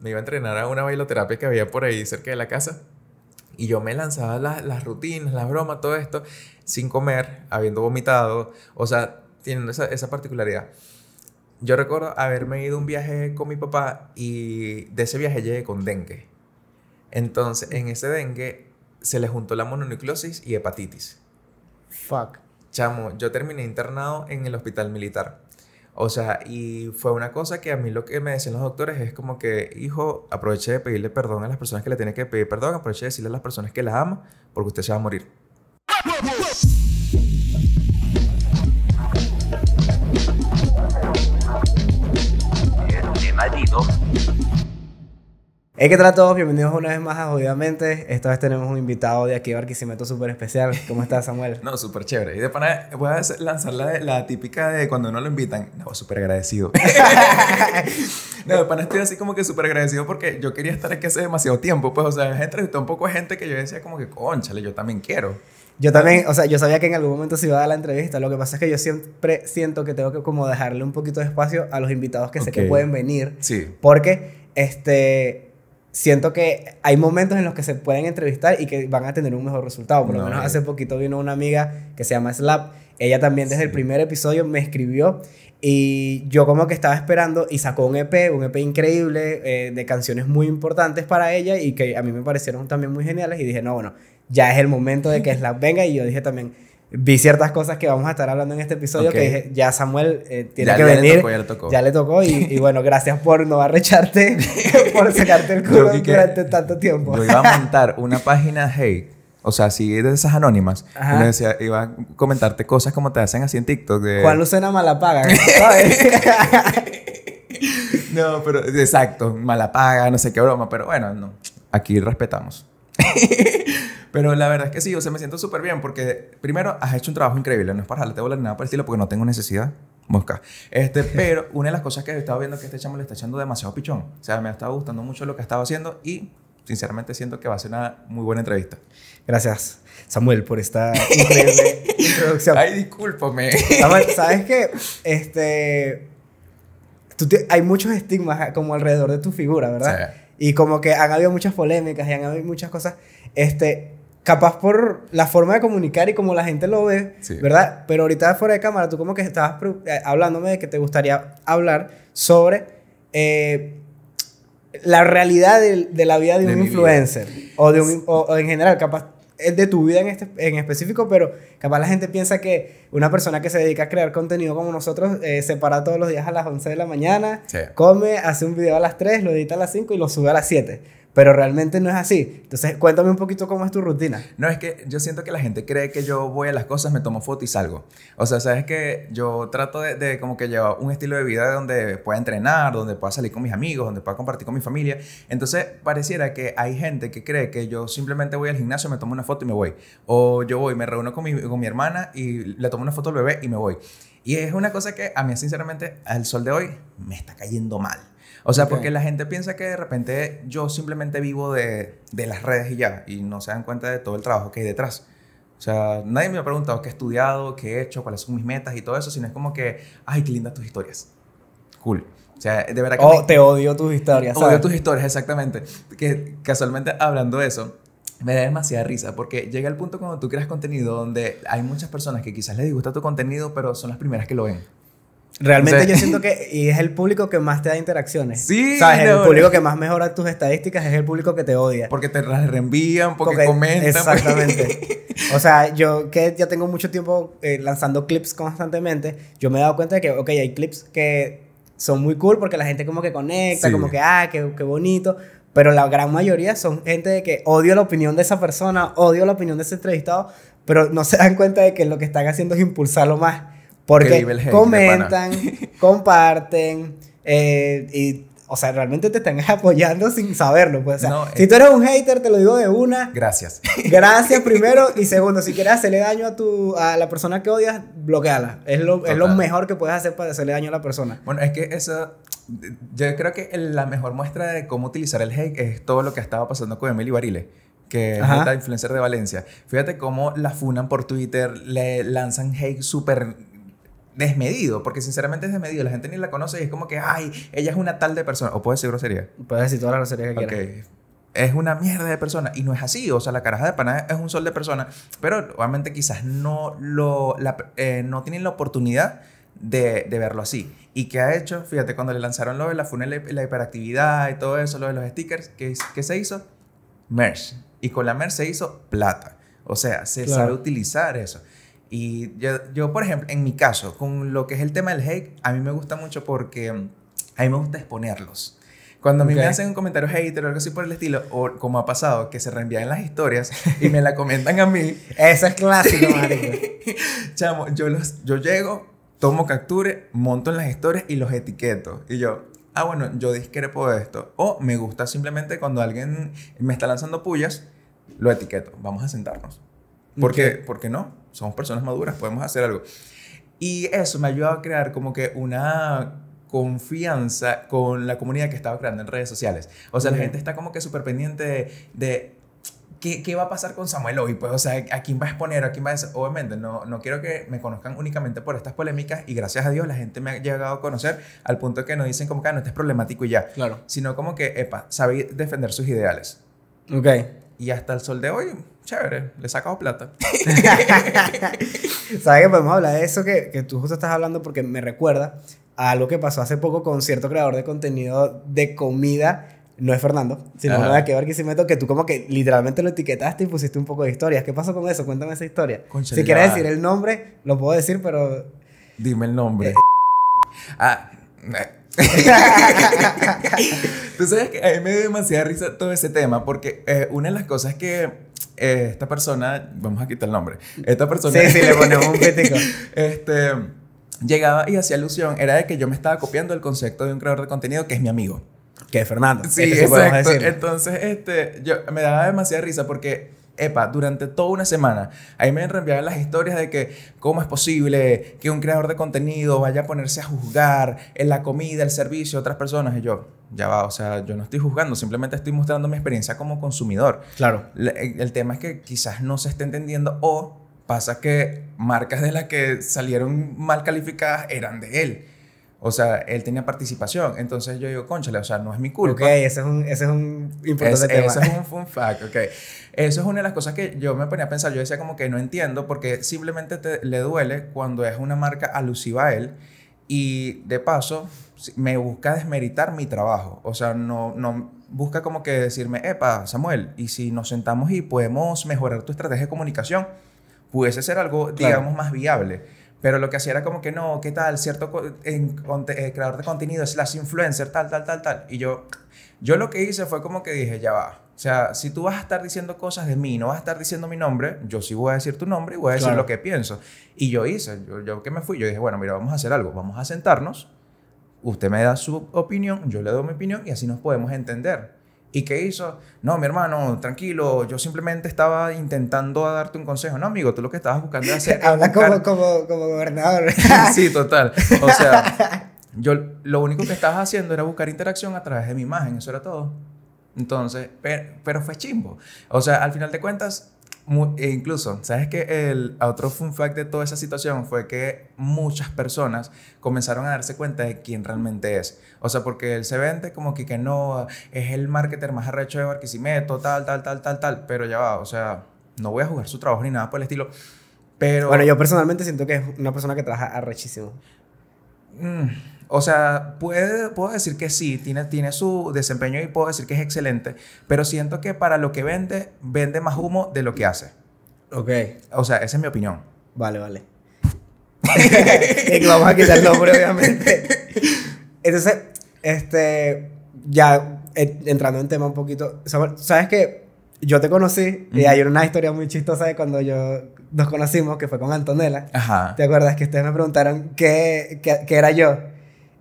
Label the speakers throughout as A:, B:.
A: me iba a entrenar a una bailoterapia que había por ahí cerca de la casa. Y yo me lanzaba las, rutinas, las bromas, todo esto, sin comer, habiendo vomitado. O sea, teniendo esa, particularidad. Yo recuerdo haberme ido un viaje con mi papá y de ese viaje llegué con dengue. Entonces, en ese dengue se le juntó la mononucleosis y hepatitis. Fuck. Chamo, yo terminé internado en el hospital militar. O sea, y fue una cosa que a mí lo que me decían los doctores es como que, hijo, aproveche de pedirle perdón a las personas que le tienen que pedir perdón, aproveche de decirle a las personas que las ama, porque usted se va a morir.
B: Hey, ¿qué tal a todos? Bienvenidos una vez más a Esta vez tenemos un invitado de aquí, Barquisimeto,
A: súper especial. ¿Cómo estás, Samuel? no, súper chévere. Y de pana, voy a lanzar la, típica de cuando no lo invitan. No, súper agradecido. no, de pana estoy así como que súper agradecido porque yo quería estar aquí hace demasiado tiempo. Pues, o sea, entrevistado un poco gente que yo decía como que, conchale, yo también quiero.
B: Yo también, o sea, yo sabía que en algún momento se iba a dar la entrevista. Lo que pasa es que yo siempre siento que tengo que como dejarle un poquito de espacio a los invitados que sé que pueden venir. Sí. Porque, este siento que hay momentos en los que se pueden entrevistar y que van a tener un mejor resultado. Por lo menos eh. hace poquito vino una amiga que se llama Slap. Ella también desde el primer episodio me escribió y yo como que estaba esperando y sacó un EP, un EP increíble eh, de canciones muy importantes para ella y que a mí me parecieron también muy geniales y dije, no, bueno, ya es el momento de que Slap venga y yo dije también vi ciertas cosas que vamos a estar hablando en este episodio que ya Samuel eh, tiene que venir. ya le tocó. y, bueno, gracias por no arrecharte, por sacarte el culo durante tanto tiempo. Yo iba a
A: montar una página hey O sea, así de esas anónimas. decía, iba a comentarte cosas como te hacen así en TikTok. De... Juan Lucena Malapaga, no, pero exacto. Malapaga, no sé qué broma. Pero bueno, no. Aquí respetamos. Pero la verdad es que sí, o sea, me siento súper bien porque primero has hecho un trabajo increíble, no es para jalarte bola ni nada por el estilo porque no tengo necesidad. Mosca. Este, pero una de las cosas que he estado viendo que este chamo le está echando demasiado pichón. O sea, me ha estado gustando mucho lo que ha estado haciendo y sinceramente siento que va a ser una muy buena entrevista. Gracias, Samuel, por esta increíble introducción. Ay, discúlpame. ¿sabes que
B: Este, hay muchos estigmas eh, como alrededor de tu figura, ¿verdad? Y como que han habido muchas polémicas y han habido muchas cosas. Este, capaz por la forma de comunicar y como la gente lo ve, ¿verdad? Pero ahorita fuera de cámara, tú como que estabas eh, hablándome de que te gustaría hablar sobre eh, la realidad de, la vida de, un influencer o, de un, en general, capaz es de tu vida en, este, en específico, pero capaz la gente piensa que una persona que se dedica a crear contenido como nosotros eh, se para todos los días a las 11 de la mañana, come, hace un video a las 3, lo edita a las 5 y lo sube a las 7 pero realmente no es así. Entonces, cuéntame un poquito cómo es tu rutina.
A: No, es que yo siento que la gente cree que yo voy a las cosas, me tomo foto y salgo. O sea, sabes que yo trato de, como que llevar un estilo de vida donde pueda entrenar, donde pueda salir con mis amigos, donde pueda compartir con mi familia. Entonces, pareciera que hay gente que cree que yo simplemente voy al gimnasio, me tomo una foto y me voy. O yo voy, me reúno con mi, con mi hermana y le tomo una foto al bebé y me voy. Y es una cosa que a mí, sinceramente, al sol de hoy me está cayendo mal. O sea, porque la gente piensa que de repente yo simplemente vivo de, de, las redes y ya, y no se dan cuenta de todo el trabajo que hay detrás. O sea, nadie me ha preguntado qué he estudiado, qué he hecho, cuáles son mis metas y todo eso, sino es como que, ay, qué lindas tus historias. Cool. O sea, de verdad que... Oh, te odio tus historias. Odio tus historias, exactamente. Que casualmente hablando de eso, me da demasiada risa porque llega el punto cuando tú creas contenido donde hay muchas personas que quizás les gusta tu contenido, pero son las primeras que lo ven. Realmente yo siento que
B: y es el público que más te da interacciones. Sí. ¿Sabes? el público que más mejora tus estadísticas es el público que te odia. Porque te reenvían, porque, comentan. Exactamente. o sea, yo que ya tengo mucho tiempo eh, lanzando clips constantemente, yo me he dado cuenta de que, ok, hay clips que son muy cool porque la gente como que conecta, como que, ah, qué, qué bonito. Pero la gran mayoría son gente de que odio la opinión de esa persona, odio la opinión de ese entrevistado, pero no se dan cuenta de que lo que están haciendo es impulsarlo más. Porque comentan, comparten eh, y o sea, realmente te están apoyando sin saberlo. Pues, si eh, tú eres un hater, te lo digo de una. Gracias. Gracias primero. Y segundo, si quieres hacerle daño a tu a la persona que odias, bloqueala. Es
A: lo, mejor que puedes hacer para hacerle daño a la persona. Bueno, es que eso. Yo creo que la mejor muestra de cómo utilizar el hate es todo lo que estaba pasando con Emily Barile que es la influencer de Valencia. Fíjate cómo la funan por Twitter, le lanzan hate súper desmedido, porque sinceramente es desmedido, la gente ni la conoce y es como que, ay, ella es una tal de persona, o puede ser grosería. Puede decir toda la grosería que okay. Es una mierda de persona y no es así, o sea, la caraja de pana es un sol de persona, pero obviamente quizás no, lo, eh, no tienen la oportunidad de, verlo así. ¿Y qué ha hecho? Fíjate, cuando le lanzaron lo de la y la hiperactividad y todo eso, lo de los stickers, ¿qué, qué se hizo? Merch. Y con la merch se hizo plata. O sea, se sabe utilizar eso. Y yo, yo, por ejemplo, en mi caso, con lo que es el tema del hate, a mí me gusta mucho porque mm, a mí me gusta exponerlos. Cuando a mí me hacen un comentario hater o algo así por el estilo, o como ha pasado, que se reenvían las historias y me la comentan a mí. Eso es clásico, marico. Chamo, yo, los, yo llego, tomo capture, monto en las historias y los etiqueto. Y yo, ah, bueno, yo discrepo de esto. O me gusta simplemente cuando alguien me está lanzando pullas, lo etiqueto. Vamos a sentarnos. ¿Por ¿Por qué no? somos personas maduras, podemos hacer algo. Y eso me ayudó a crear como que una confianza con la comunidad que estaba creando en redes sociales. O sea, la gente está como que súper pendiente de, ¿Qué, ¿qué, va a pasar con Samuel hoy? Pues, o sea, ¿a quién va a exponer? ¿A quién va a decir? Obviamente, no, no quiero que me conozcan únicamente por estas polémicas y gracias a Dios la gente me ha llegado a conocer al punto que no dicen como que ah, no, este es problemático y ya. Claro. Sino como que, epa, sabe defender sus ideales. Ok. Y hasta el sol de hoy, chévere, le sacamos plata.
B: ¿Sabes qué? podemos hablar de eso que, tú justo estás hablando? Porque me recuerda a algo que pasó hace poco con cierto creador de contenido de comida. No es Fernando, sino que ver que Barquisimeto, que tú como que literalmente lo etiquetaste y pusiste un poco de historias. ¿Qué pasó con eso? Cuéntame esa historia. si quieres decir el nombre, lo puedo decir, pero... Dime el nombre. Eh.
A: Ah, eh. tú sabes que a mí me dio demasiada risa todo ese tema, porque eh, una de las cosas que eh, esta persona, vamos a quitar el nombre, esta persona... este, llegaba y hacía alusión, era de que yo me estaba copiando el concepto de un creador de contenido que es mi amigo. Que es Fernando. Este Entonces, este, yo, me daba demasiada risa porque epa, durante toda una semana. Ahí me reenviaban las historias de que cómo es posible que un creador de contenido vaya a ponerse a juzgar en la comida, el servicio otras personas. Y yo, ya va, o sea, yo no estoy juzgando, simplemente estoy mostrando mi experiencia como consumidor. Claro. el tema es que quizás no se esté entendiendo o pasa que marcas de las que salieron mal calificadas eran de él. O sea, él tenía participación. Entonces yo digo, conchale, o sea, no es mi culpa. Ok, ese es un,
B: es un importante tema. Ese es un
A: fun fact, ok. Eso es una de las cosas que yo me ponía a pensar. Yo decía como que no entiendo porque simplemente le duele cuando es una marca alusiva a él y de paso me busca desmeritar mi trabajo. O sea, no, no busca como que decirme, epa, Samuel, y si nos sentamos y podemos mejorar tu estrategia de comunicación, pudiese ser algo, digamos, más viable. Pero lo que hacía era como que no, ¿qué tal? Cierto en, eh, creador de contenido, slash influencer, tal, tal, tal, tal. Y yo, yo lo que hice fue como que dije, ya va. O sea, si tú vas a estar diciendo cosas de mí, no vas a estar diciendo mi nombre, yo sí voy a decir tu nombre y voy a decir lo que pienso. Y yo hice, yo, yo que me fui, yo dije, bueno, mira, vamos a hacer algo, vamos a sentarnos, usted me da su opinión, yo le doy mi opinión y así nos podemos entender. ¿Y qué hizo? No, mi hermano, tranquilo, yo simplemente estaba intentando darte un consejo. No, amigo, tú lo que estabas buscando era hacer... Habla como,
B: como gobernador.
A: sí, total. O sea, yo lo único que estabas haciendo era buscar interacción a través de mi imagen, eso era todo. Entonces, pero, pero fue chimbo. O sea, al final de cuentas, e incluso, ¿sabes qué? El otro fun fact de toda esa situación fue que muchas personas comenzaron a darse cuenta de quién realmente es. O sea, porque él se vende como que, que no, es el marketer más arrecho de Barquisimeto, tal, tal, tal, tal, tal, pero ya va, o sea, no voy a jugar su trabajo ni nada por el estilo. Pero, bueno, yo personalmente siento que es una persona que trabaja arrechísimo. Mm, o sea, puedo decir que sí, tiene, tiene su desempeño y puedo decir que es excelente, pero siento que para lo que vende, vende más humo de lo que hace. Ok. O sea, esa es mi opinión. Vale, vale. vamos a quitar obviamente.
B: Entonces, este, ya eh, entrando en tema un poquito, sabes que yo te conocí y hay una historia muy chistosa de cuando yo nos conocimos, que fue con Antonella, ¿te acuerdas que ustedes me preguntaron qué, qué era yo?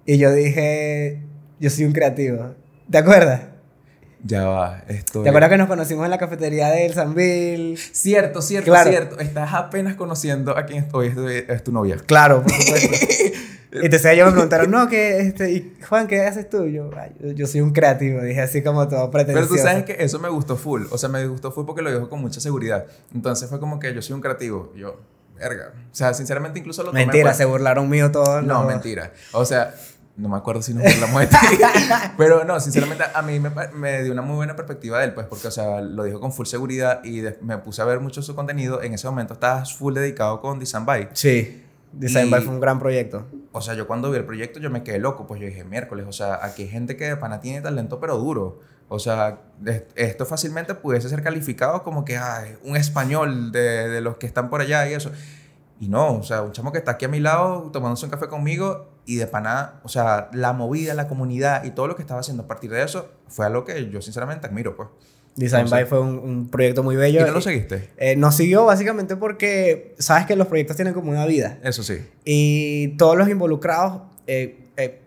B: Y yo dije, yo soy un creativo. ¿Te acuerdas?
A: Ya va, esto. ¿Te acuerdas que
B: nos conocimos en la cafetería del Sanville? Cierto, cierto, cierto.
A: Estás apenas conociendo a quien estoy, es, tu novia. Claro, por supuesto. Entonces ellos me preguntaron,
B: no, que, este, Juan, ¿qué haces tú? Yo, yo soy un creativo, dije así como todo pretensioso. Pero tú sabes
A: que eso me gustó full, o sea, me gustó full porque lo dijo con mucha seguridad. Entonces fue como que yo soy un creativo, yo, verga. O sea, sinceramente incluso lo tomé Mentira, pues. se burlaron mío todos. No, mentira. O sea, no me acuerdo si no fue la muerte Pero no, sinceramente a mí me, dio una muy buena perspectiva de él, pues, porque, o sea, lo dijo con full seguridad y me puse a ver mucho su contenido. En ese momento estabas full dedicado con Design By. Sí.
B: Design Bike fue un gran
A: proyecto. O sea, yo cuando vi el proyecto yo me quedé loco, pues yo dije, miércoles, o sea, aquí hay gente que de pana tiene talento pero duro. O sea, esto fácilmente pudiese ser calificado como que, hay ah, un español de, de los que están por allá y eso. Y no, o sea, un chamo que está aquí a mi lado tomándose un café conmigo y de Paná, o sea, la movida, la comunidad y todo lo que estaba haciendo a partir de eso fue algo que yo sinceramente admiro, pues. Design by fue un, proyecto muy bello. ¿Y no lo seguiste? Eh, eh, nos siguió
B: básicamente porque sabes que los proyectos tienen como una vida. Eso sí. Y todos los involucrados, eh,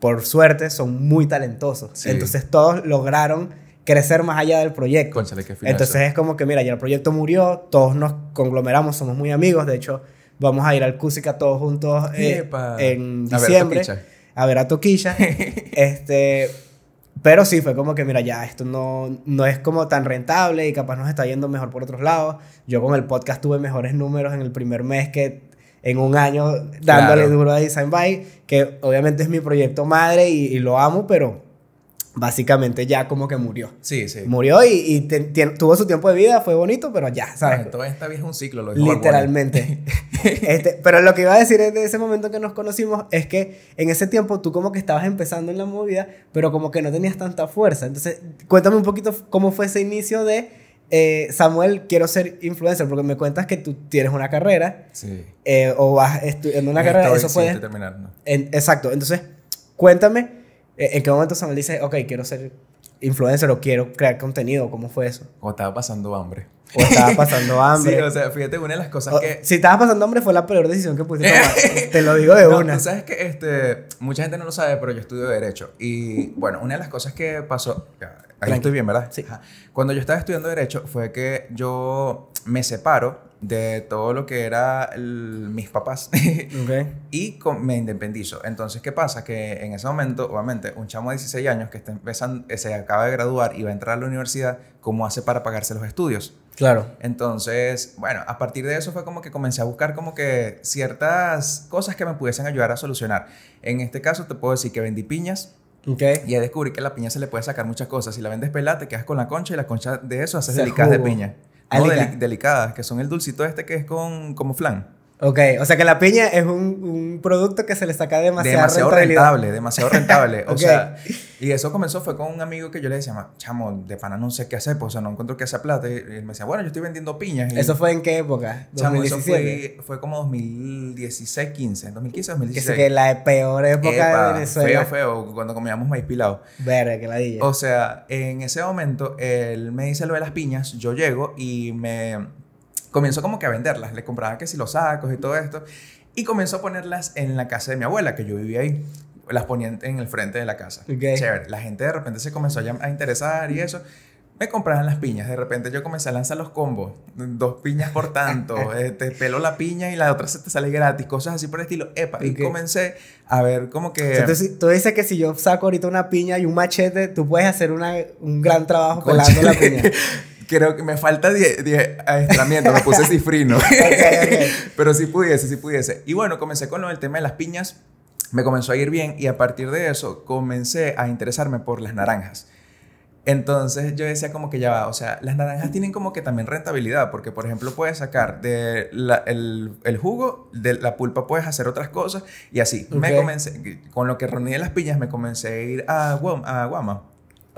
B: por suerte, son muy talentosos. Entonces todos lograron crecer más allá del proyecto. Entonces es como que, mira, ya el proyecto murió, todos nos conglomeramos, somos muy amigos. De hecho, Vamos a ir al Cusica todos juntos eh, en diciembre. A ver a Toquilla. este, pero sí, fue como que, mira, ya, esto no, no es como tan rentable y capaz nos está yendo mejor por otros lados. Yo con el podcast tuve mejores números en el primer mes que en un año dándole duro a Design By, que obviamente es mi proyecto madre y, lo amo, pero básicamente ya como que murió.
A: Sí, sí. Murió
B: y, y tuvo su tiempo de vida, fue bonito, pero ya, ¿sabes?
A: esta vida es un ciclo, lo Literalmente.
B: Este, pero lo que iba a decir es ese momento que nos conocimos es que en ese tiempo tú como que estabas empezando en la movida, pero como que no tenías tanta fuerza. Entonces, cuéntame un poquito cómo fue ese inicio de eh, Samuel, quiero ser influencer, porque me cuentas que tú tienes una carrera sí. Eh, o vas estudiando una carrera, eso puede... exacto, entonces cuéntame eh, en qué momento Samuel dice, ok, quiero ser influencer o quiero crear contenido? ¿Cómo fue eso? O estaba pasando hambre. O estaba pasando hambre. sí, o sea,
A: fíjate, una de las cosas que. Si
B: estaba pasando hambre, fue la peor decisión que pude tomar. Te lo digo de una. sabes
A: que este, mucha gente no lo sabe, pero yo estudio Derecho. Y bueno, una de las cosas que pasó. Ahí estoy bien, ¿verdad? Sí. Cuando yo estaba estudiando Derecho, fue que yo me separo de todo lo que era mis papás y me independizo. Entonces, ¿qué pasa? Que en ese momento, obviamente, un chamo de 16 años que está empezando, eh, se acaba de graduar y va a entrar a la universidad, ¿cómo hace para pagarse los estudios? Claro. Entonces, bueno, a partir de eso fue como que comencé a buscar como que ciertas cosas que me pudiesen ayudar a solucionar. En este caso te puedo decir que vendí piñas, Okay. Y descubrí que la piña se le puede sacar muchas cosas. Si la vendes pelada, te quedas con la concha y la concha de eso haces delicadas de piña. No, delicadas, que son el dulcito este que es con, como flan. Ok, o sea que la piña es un, un producto que se le saca demasiado, demasiado rentable. Demasiado rentable, o sea, y eso comenzó fue con un amigo que yo le decía, chamo, de pana no sé qué hacer, pues o sea, no encuentro qué hacer plata. Y él me decía, bueno, yo estoy vendiendo piñas. ¿Eso fue en qué época? ¿2017? Chamo, eso fue, como 2016, 15, 2015, 2016. Que es que
B: la peor época de Venezuela. Feo,
A: feo, cuando comíamos maíz pilado.
B: Verga, que la dije. O
A: sea, en ese momento él me dice lo de las piñas, yo llego y me comenzó como que a venderlas. Le compraba que si los sacos y todo esto. Y comenzó a ponerlas en la casa de mi abuela, que yo vivía ahí. Las ponía en el frente de la casa. La gente de repente se comenzó a interesar y eso me compraban las piñas. De repente yo comencé a lanzar los combos. Dos piñas por tanto. Eh, te pelo la piña y la otra se te sale gratis. Cosas así por el estilo. Epa. Y comencé a ver como que... Entonces
B: tú, dices que si yo saco ahorita una piña y un machete, tú puedes hacer una,
A: un gran trabajo con la piña creo que me falta 10 adiestramientos, me puse cifrino. Pero si pudiese, si pudiese. Y bueno, comencé con el tema de las piñas, me comenzó a ir bien y a partir de eso comencé a interesarme por las naranjas. Entonces yo decía como que ya va, o sea, las naranjas tienen como que también rentabilidad, porque por ejemplo puedes sacar de la, el, el, jugo, de la pulpa puedes hacer otras cosas y así. Me comencé, con lo que reuní de las piñas me comencé a ir a, Guam, a Guama.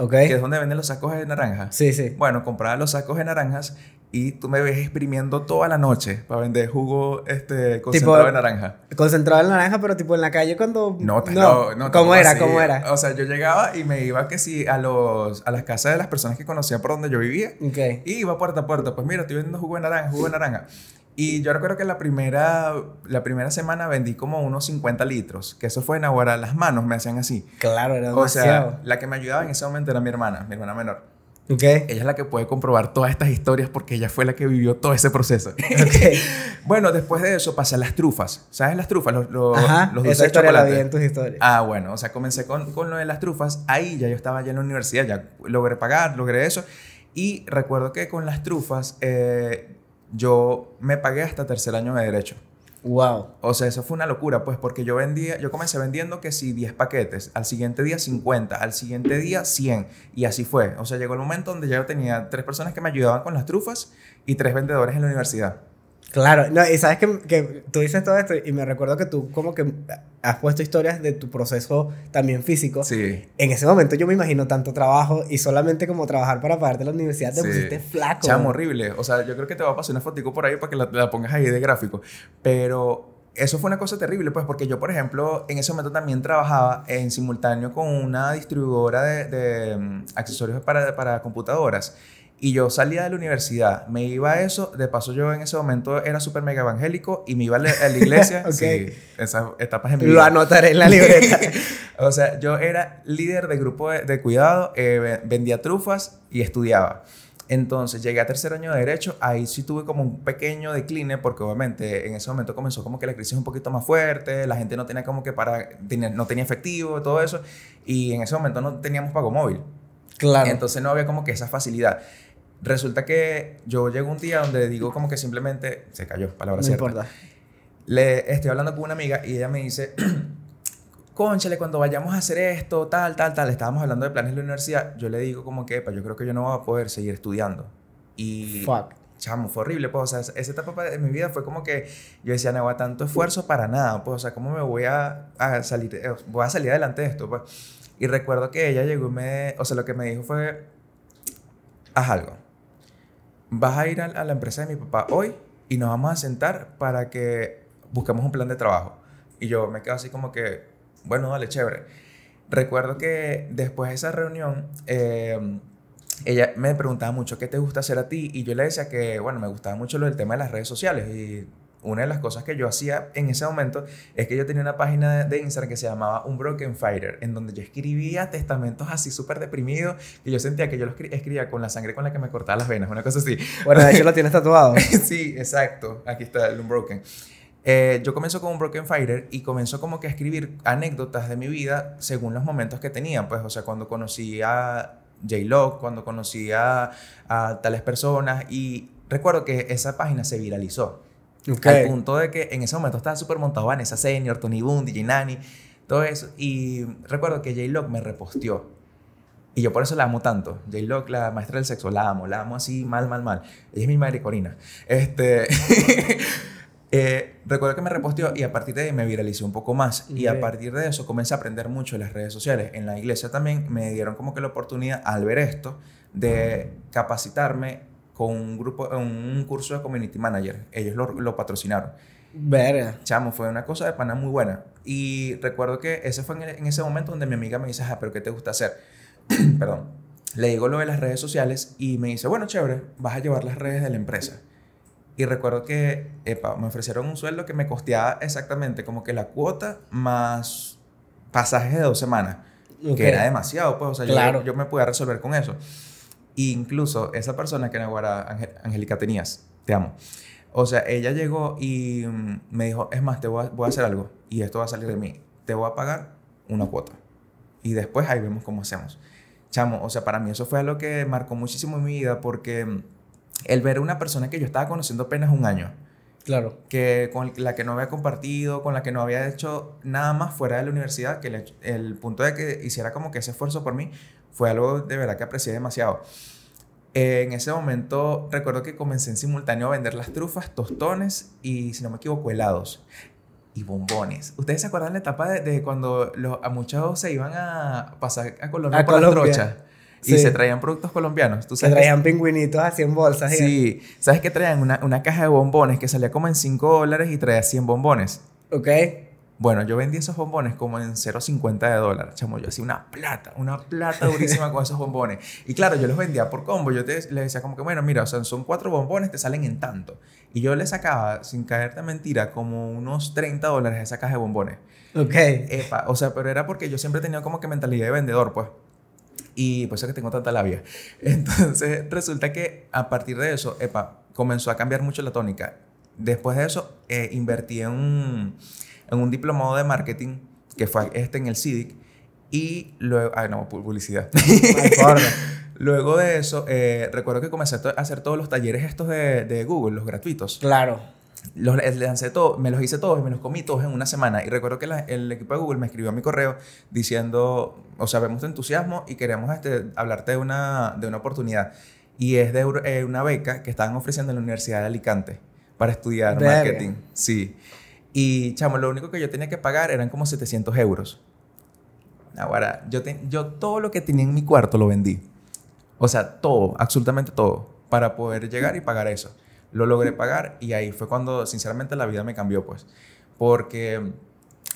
A: Que es donde venden los sacos de naranja. Sí, sí. Bueno, compraba los sacos de naranjas y tú me ves exprimiendo toda la noche para vender jugo este, concentrado tipo, de naranja.
B: Concentrado de naranja, pero tipo en la calle cuando... No, pues, no, no ¿Cómo era? ¿Cómo era?
A: O sea, yo llegaba y me iba que sí a, los, a las casas de las personas que conocía por donde yo vivía. Okay. Y iba puerta a puerta. Pues mira, estoy vendiendo jugo de naranja, jugo de naranja. Y yo recuerdo que la primera, la primera semana vendí como unos 50 litros, que eso fue en Aguara, las manos me hacían así. Claro, era demasiado. O sea, la que me ayudaba en ese momento era mi hermana, mi hermana menor. Okay. Ella es la que puede comprobar todas estas historias porque ella fue la que vivió todo ese proceso. Okay. bueno, después de eso pasé a las trufas. ¿Sabes las trufas? Los, los, Ajá, los dulces esa historias. Ah, bueno. O sea, comencé con, con, lo de las trufas. Ahí ya yo estaba ya en la universidad. Ya logré pagar, logré eso. Y recuerdo que con las trufas... Eh, yo me pagué hasta tercer año de derecho. Wow. O sea, eso fue una locura, pues, porque yo vendía, yo comencé vendiendo que si 10 paquetes, al siguiente día 50, al siguiente día 100, y así fue. O sea, llegó el momento donde ya yo tenía tres personas que me ayudaban con las trufas y tres vendedores en la universidad.
B: Claro, no, y sabes que, que, tú dices todo esto y me recuerdo que tú como que has puesto historias de tu proceso también físico. Sí. En ese momento yo me imagino tanto trabajo y solamente como trabajar para pagarte la universidad te pusiste flaco. Chamo,
A: horrible. O sea, yo creo que te va a pasar una fotico por ahí para que la, la pongas ahí de gráfico. Pero eso fue una cosa terrible, pues, porque yo, por ejemplo, en ese momento también trabajaba en simultáneo con una distribuidora de, de mm, accesorios para, para computadoras. Y yo salía de la universidad, me iba a eso, de paso yo en ese momento era súper mega evangélico y me iba a la, iglesia. esas etapas en mi vida. Lo anotaré en la libreta. o sea, yo era líder de grupo de, cuidado, eh, vendía trufas y estudiaba. Entonces llegué a tercer año de derecho, ahí sí tuve como un pequeño decline porque obviamente en ese momento comenzó como que la crisis un poquito más fuerte, la gente no tenía como que para, no tenía efectivo, todo eso, y en ese momento no teníamos pago móvil. Claro. Entonces no había como que esa facilidad. Resulta que yo llego un día donde digo como que simplemente se cayó, palabra no cierta. importa. Le estoy hablando con una amiga y ella me dice, conchale, cuando vayamos a hacer esto, tal, tal, tal, estábamos hablando de planes de la universidad, yo le digo como que, "Pues yo creo que yo no voy a poder seguir estudiando. Y... Fuck. Chamo, fue horrible, pues, o sea, esa etapa de mi vida fue como que yo decía, no, va tanto esfuerzo para nada, pues, o sea, ¿cómo me voy a, a salir, eh, voy a salir adelante de esto? Pues? Y recuerdo que ella llegó y me, o sea, lo que me dijo fue, haz algo vas a ir a, la empresa de mi papá hoy y nos vamos a sentar para que busquemos un plan de trabajo. Y yo me quedo así como que, bueno, dale, chévere. Recuerdo que después de esa reunión, em, ella me preguntaba mucho qué te gusta hacer a ti y yo le decía que, bueno, me gustaba mucho lo del tema de las redes sociales y una de las cosas que yo hacía en ese momento es que yo tenía una página de Instagram que se llamaba Un Broken Fighter, en donde yo escribía testamentos así súper deprimidos y yo sentía que yo los escribía con la sangre con la que me cortaba las venas, una cosa así. Bueno, de hecho lo tienes tatuado. sí, exacto. Aquí está el Un Broken. Eh, yo comenzó con un broken fighter y comenzó como que a escribir anécdotas de mi vida según los momentos que tenía. Pues, o sea, cuando conocí a J-Log, cuando conocí a tales personas y recuerdo que esa página se viralizó. Al punto de que en ese momento estaba súper montado Vanessa Senior, Tony Boone, DJ Nani, todo eso. Y recuerdo que J-Lock me reposteó. Y yo por eso la amo tanto. J-Lock, la maestra del sexo, la amo, la amo así, mal, mal, mal. Ella es mi madre Corina. Este. Eh, recuerdo que me reposteó y a partir de ahí me viralicé un poco más. Y a partir de eso comencé a aprender mucho en las redes sociales. En la iglesia también me dieron como que la oportunidad, al ver esto, de capacitarme con un grupo, un curso de community manager. Ellos lo, lo patrocinaron. Verga. Chamo, fue una cosa de pana muy buena. Y recuerdo que ese fue en, ese momento donde mi amiga me dice, pero ¿qué te gusta hacer? Perdón. Le digo lo de las redes sociales y me dice, bueno, chévere, vas a llevar las redes de la empresa. Y recuerdo que, me ofrecieron un sueldo que me costeaba exactamente como que la cuota más pasajes de dos semanas. Que era demasiado, pues, o sea, yo, yo me podía resolver con eso incluso esa persona que era Angélica Tenías, te amo. O sea, ella llegó y mm, me dijo, es más, te voy a, hacer algo y esto va a salir de mí. Te voy a pagar una cuota. Y después ahí vemos cómo hacemos. Chamo, o sea, para mí eso fue algo que marcó muchísimo en mi vida porque mm, el ver a una persona que yo estaba conociendo apenas un año. Claro. Que con la que no había compartido, con la que no había hecho nada más fuera de la universidad, que el punto de que hiciera como que ese esfuerzo por mí, fue algo de verdad que aprecié demasiado. Eh, en ese momento recuerdo que comencé en simultáneo a vender las trufas, tostones y, si no me equivoco, helados y bombones. ¿Ustedes se acuerdan la etapa de, cuando los, a muchos se iban a pasar a Colombia por Colombia. trocha? Y se traían productos colombianos. ¿Tú traían pingüinitos así en bolsas. Sí. ¿Sabes que traían? Una, una caja de bombones que salía como en 5 dólares y traía 100 bombones. Ok. Bueno, yo vendí esos bombones como en 0.50 de dólar, chamo. Yo hacía una plata, una plata durísima con esos bombones. Y claro, yo los vendía por combo. Yo les decía como que, bueno, mira, o sea, son cuatro bombones, te salen en tanto. Y yo le sacaba, sin caerte mentira, como unos 30 dólares de esa caja de bombones. Ok. o sea, pero era porque yo siempre tenía como que mentalidad de vendedor, pues. Y por eso es que tengo tanta labia. Entonces, resulta que a partir de eso, epa, comenzó a cambiar mucho la tónica. Después de eso, eh, invertí en un en un diplomado de marketing que fue este en el CIDIC y luego, ah, ay no, publicidad. luego de eso, eh, recuerdo que comencé a hacer todos los talleres estos de, de Google, los gratuitos. Claro. Los eh, lancé todo, me los hice todos y me los comí todos en una semana. Y recuerdo que el equipo de Google me escribió a mi correo diciendo, o sea, vemos tu entusiasmo y queremos este, hablarte de una, de una oportunidad. Y es de eh, una beca que estaban ofreciendo en la Universidad de Alicante para estudiar marketing. Sí. Y, chamo, lo único que yo tenía que pagar eran como 700 euros. Ahora, yo, yo todo lo que tenía en mi cuarto lo vendí. O sea, todo, absolutamente todo, para poder llegar y pagar eso. Lo logré pagar y ahí fue cuando, sinceramente, la vida me cambió, pues. Porque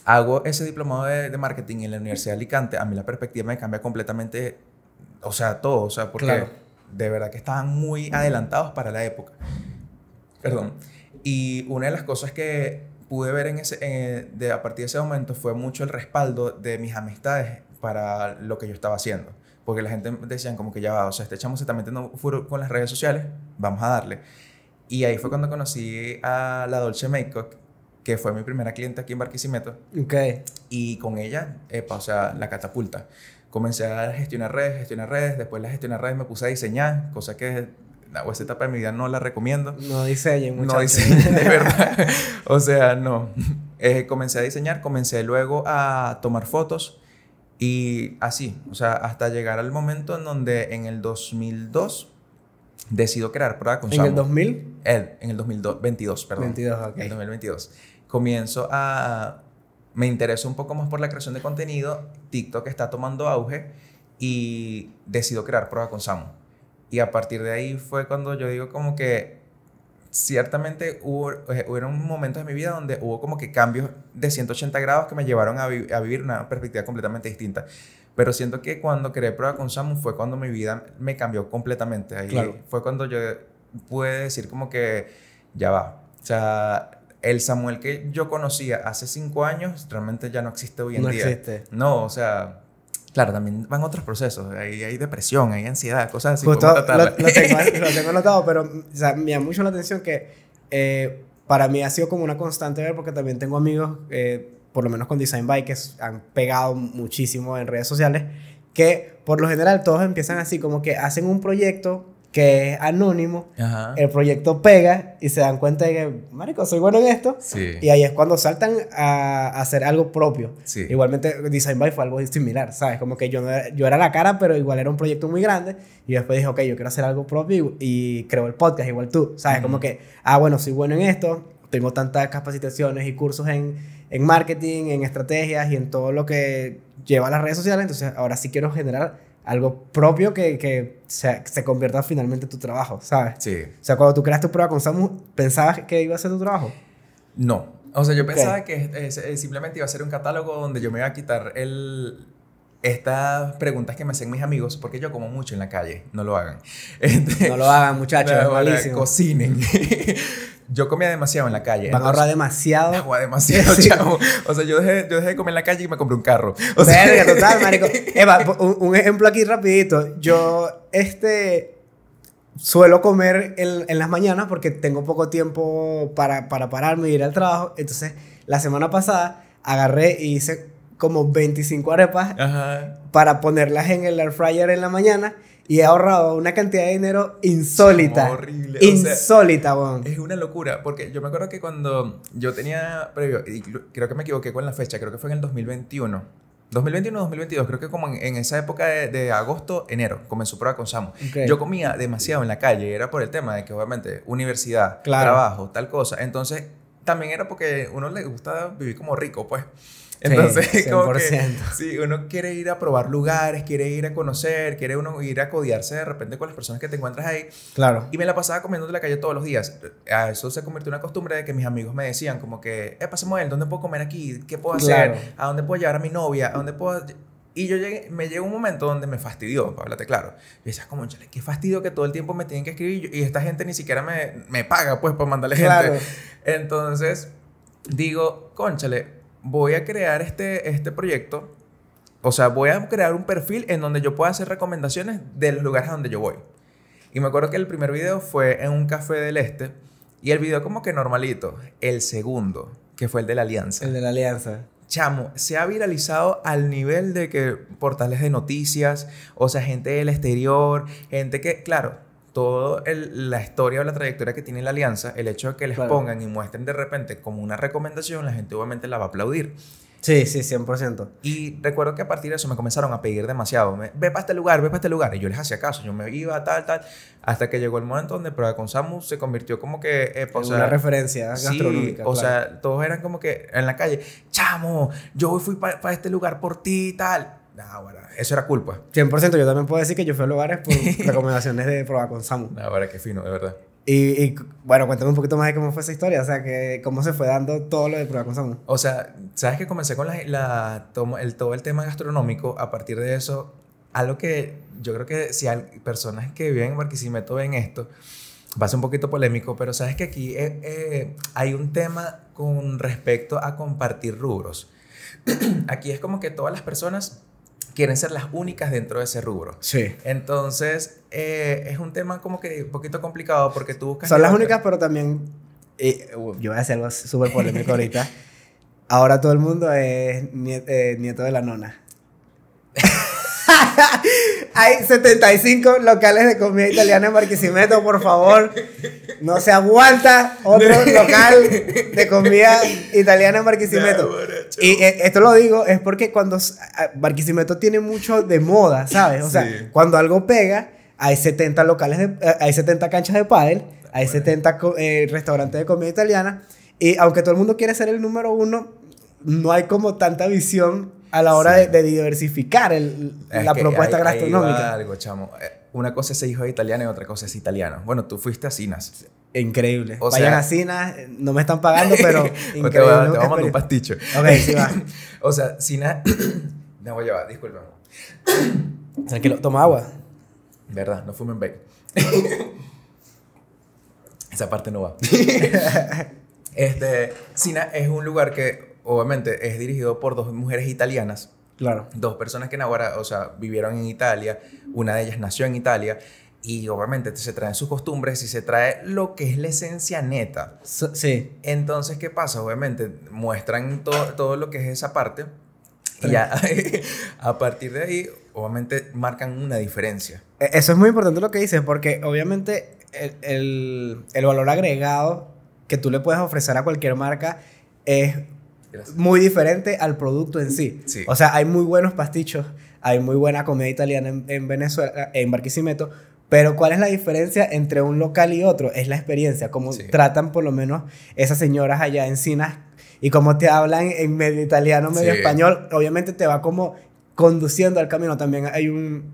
A: hago ese diplomado de, marketing en la Universidad de Alicante, a mí la perspectiva me cambia completamente, o sea, todo, o sea, porque de verdad que estaban muy adelantados para la época. Perdón. Y una de las cosas que pude ver en ese, de, a partir de ese momento fue mucho el respaldo de mis amistades para lo que yo estaba haciendo. Porque la gente decían como que ya va, o sea, este chamo se está metiendo con las redes sociales, vamos a darle. Y ahí fue cuando conocí a la Dolce Makeup, que fue mi primera cliente aquí en Barquisimeto. Ok. Y con ella, epa, o sea, la catapulta. Comencé a gestionar redes, gestionar redes, después la gestionar redes me puse a diseñar, cosa que o esta etapa de mi vida no la recomiendo. No diseñen, muchachos. No diseñen, de verdad. o sea, no. Eh, comencé a diseñar, comencé luego a tomar fotos y así, o sea, hasta llegar al momento en donde en el 2002 decido crear prueba con ¿En el 2000? en el 2022, perdón. 22, En el 2022. Comienzo a... Me intereso un poco más por la creación de contenido. TikTok está tomando auge y decido crear prueba con Samu. Y a partir de ahí fue cuando yo digo como que ciertamente hubo, eh, un momentos en mi vida donde hubo como que cambios de 180 grados que me llevaron a, vivir una perspectiva completamente distinta. Pero siento que cuando creé prueba con Samu fue cuando mi vida me cambió completamente. Ahí fue cuando yo pude decir como que ya va. O sea, el Samuel que yo conocía hace cinco años realmente ya no existe hoy en día. No existe. No, o sea, Claro, también van otros procesos. Hay, depresión, hay ansiedad, cosas así. Justo, lo, tengo,
B: lo, tengo, pero o me llama mucho la atención que eh, para mí ha sido como una constante ver, porque también tengo amigos, eh, por lo menos con Design By, que han pegado muchísimo en redes sociales, que por lo general todos empiezan así, como que hacen un proyecto que es anónimo, el proyecto pega y se dan cuenta de que, marico, soy bueno en esto. Y ahí es cuando saltan a, hacer algo propio. Igualmente, Design By fue algo similar, ¿sabes? Como que yo, no era, yo era la cara, pero igual era un proyecto muy grande. Y después dije, ok, yo quiero hacer algo propio y, creo el podcast, igual tú, ¿sabes? Como que, ah, bueno, soy bueno en esto, tengo tantas capacitaciones y cursos en en marketing, en estrategias y en todo lo que lleva a las redes sociales. Entonces, ahora sí quiero generar algo propio que, que se, se, convierta finalmente en tu trabajo, ¿sabes? Sí. O sea, cuando tú creaste tu prueba con Samu, ¿pensabas que iba a ser tu trabajo? No. O sea, yo pensaba
A: que simplemente iba a ser un catálogo donde yo me iba a quitar el, estas preguntas que me hacen mis amigos, porque yo como mucho en la calle, no lo hagan. Este, no lo hagan, muchachos. No, es malísimo. Cocinen. yo comía demasiado en la calle. Me a demasiado. Agua demasiado, chavo. O sea, yo dejé, yo dejé de comer en la calle y me compré un carro. O sea, total,
B: marico. Eva, un, ejemplo aquí rapidito. Yo, este, suelo comer en, las mañanas porque tengo poco tiempo para, para pararme y ir al trabajo. Entonces, la semana pasada agarré y hice como 25 arepas para ponerlas en el air fryer en la mañana y he ahorrado una cantidad de dinero insólita. Horrible. Insólita, Es
A: una locura, porque yo me acuerdo que cuando yo tenía previo, y creo que me equivoqué con la fecha, creo que fue en el 2021. 2021, 2022, creo que como en, esa época de, agosto, enero, comenzó prueba con Samu. Yo comía demasiado en la calle, era por el tema de que obviamente universidad, trabajo, tal cosa. Entonces, también era porque uno le gusta vivir como rico, pues. Entonces, sí, como que, sí, uno quiere ir a probar lugares, quiere ir a conocer, quiere uno ir a codiarse de repente con las personas que te encuentras ahí. Claro. Y me la pasaba comiendo en la calle todos los días. A eso se convirtió en una costumbre de que mis amigos me decían como que, eh, pasemos él, ¿dónde puedo comer aquí? ¿Qué puedo hacer? ¿A dónde puedo llevar a mi novia? ¿A dónde puedo...? Y yo llegué, me llegó un momento donde me fastidió, háblate claro. Yo decía, como, chale, qué fastidio que todo el tiempo me tienen que escribir y esta gente ni siquiera me, me paga, pues, por mandarle gente. Entonces, digo, conchale, voy a crear este, este proyecto, o sea, voy a crear un perfil en donde yo pueda hacer recomendaciones de los lugares a donde yo voy. Y me acuerdo que el primer video fue en un café del este y el video como que normalito. El segundo, que fue el de la alianza. El de la alianza. Chamo, se ha viralizado al nivel de que portales de noticias, o sea, gente del exterior, gente que, claro, toda la historia o la trayectoria que tiene la alianza, el hecho de que les pongan y muestren de repente como una recomendación, la gente obviamente la va a aplaudir. Sí, sí, 100%. Y recuerdo que a partir de eso me comenzaron a pedir demasiado. Me, ve para este lugar, ve para este lugar. Y yo les hacía caso. Yo me iba, tal, tal. Hasta que llegó el momento donde Prueba con Samu se convirtió como que. Eh, una referencia gastronómica. Sí, o sea, todos eran como que en la calle. Chamo, yo fui para este lugar por ti, y tal Nah,
B: eso era culpa. Pues. 100%, yo también puedo decir que yo fui a lugares por recomendaciones de probar con Samu. Ahora qué fino, de verdad. Y, y, bueno, cuéntame un poquito más de cómo fue esa historia, o sea, que cómo se fue dando todo lo de probar con Samu.
A: O sea, sabes que comencé con la, la el, todo el tema gastronómico, a partir de eso, algo que yo creo que si hay personas que viven en Barquisimeto ven esto, va a ser un poquito polémico, pero sabes que aquí eh, eh, hay un tema con respecto a compartir rubros. aquí es como que todas las personas quieren ser las únicas dentro de ese rubro. Sí. Entonces, eh, es un tema como que un poquito complicado porque tú buscas... Son las únicas, pero también...
B: Eh, uh, yo voy a hacer algo súper polémico ahorita. Ahora todo el mundo es nieto, eh, nieto de la nona. Hay 75 locales de comida italiana en Barquisimeto, por favor. No se aguanta otro local de comida italiana en Barquisimeto. Y eh, esto lo digo es porque cuando Barquisimeto tiene mucho de moda, ¿sabes? O sea, cuando algo pega, hay 70 locales, de, eh, hay 70 canchas de pádel, hay 70 eh, restaurantes de comida italiana. Y aunque todo el mundo quiere ser el número uno, no hay como tanta visión a la hora de, diversificar la propuesta gastronómica.
A: algo, chamo. Eh, una cosa es hijo de italiano y otra cosa es italiano. Bueno, tú fuiste a Sina. Increíble. Vayan a Sina.
B: no me están pagando, pero increíble. te, vamos a un pasticho. Ok, sí va.
A: o sea, Sina... no voy a llevar, disculpa. Tranquilo, toma agua. Verdad, no fumen bake. Esa parte no va. este, Sina es un lugar que obviamente es dirigido por dos mujeres italianas. Claro. Dos personas que ahora, o sea, vivieron en Italia, una de ellas nació en Italia y obviamente se traen sus costumbres y se trae lo que es la esencia neta. Sí. Entonces, ¿qué pasa? Obviamente muestran todo lo que es esa parte y ya, a partir de ahí, obviamente marcan una diferencia.
B: E-, eso es muy importante lo que dices porque obviamente el, el valor agregado que tú le puedes ofrecer a cualquier marca es muy diferente al producto en sí. O sea, hay muy buenos pastichos, hay muy buena comida italiana en, Venezuela, en Barquisimeto, pero ¿cuál es la diferencia entre un local y otro? Es la experiencia, cómo tratan por lo menos esas señoras allá en Cinas y cómo te hablan en medio italiano, medio español. Obviamente te va como conduciendo al camino. También hay un,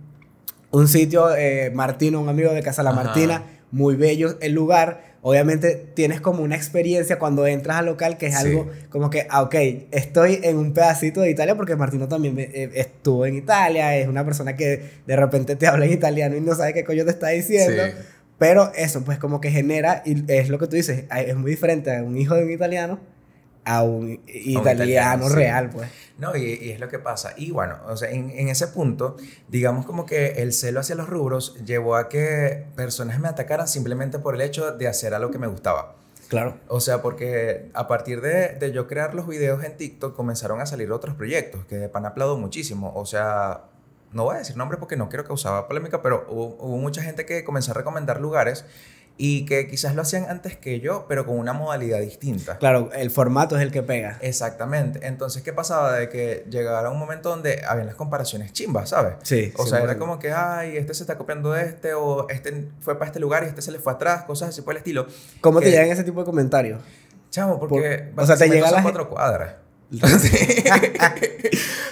B: un sitio, eh, Martino, un amigo de Casa La Martina, muy bello el lugar obviamente tienes como una experiencia cuando entras al local que es algo como que, ah, ok, estoy en un pedacito de Italia porque Martino también eh, eh, estuvo en Italia, es una persona que de repente te habla en italiano y no sabe qué coño te está diciendo. Pero eso, pues como que genera, y es lo que tú dices, es muy diferente a un hijo de un italiano a un italiano, real, pues.
A: No, y, es lo que pasa. Y bueno, en, ese punto, digamos como que el celo hacia los rubros llevó a que personas me atacaran simplemente por el hecho de hacer algo que me gustaba. Claro. O sea, porque a partir de, yo crear los videos en TikTok comenzaron a salir otros proyectos que de pan aplaudo muchísimo. O sea, no voy a decir nombres porque no quiero causar polémica, pero hubo mucha gente que comenzó a recomendar lugares y que quizás lo hacían antes que yo, pero con una modalidad distinta. Claro, el formato es el que pega. Exactamente. Entonces, ¿qué pasaba? De que llegara un momento donde habían las comparaciones chimbas, ¿sabes? Sí. O sea, era como que, ay, este se está copiando de este, o este fue para este lugar y este se le fue atrás, cosas así por el estilo. ¿Cómo te llegan
B: ese tipo de comentarios?
A: Chamo, porque... o sea, te llegan las... cuatro cuadras.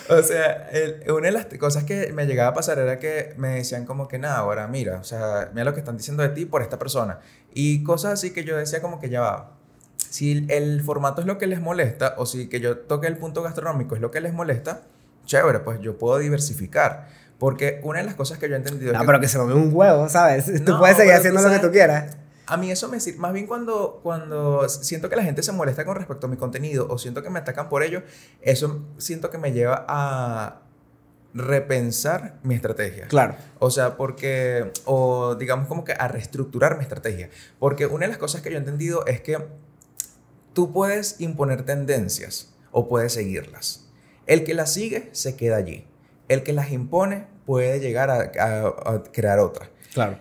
A: o sea, una de las cosas que me llegaba a pasar era que me decían como que nada, ahora mira, o sea, mira lo que están diciendo de ti por esta persona. Y cosas así que yo decía como que ya va. Si el formato es lo que les molesta o si que yo toque el punto gastronómico es lo que les molesta, chévere, pues yo puedo diversificar. Porque una de las cosas que yo he entendido... No, pero que se come
B: un huevo, ¿sabes? tú puedes seguir haciendo lo que tú quieras.
A: A mí eso me sirve. Más bien cuando, cuando siento que la gente se molesta con respecto a mi contenido o siento que me atacan por ello, eso siento que me lleva a repensar mi estrategia. Claro. O sea, porque, o digamos como que a reestructurar mi estrategia. Porque una de las cosas que yo he entendido es que tú puedes imponer tendencias o puedes seguirlas. El que las sigue se queda allí. El que las impone puede llegar a, a crear otras.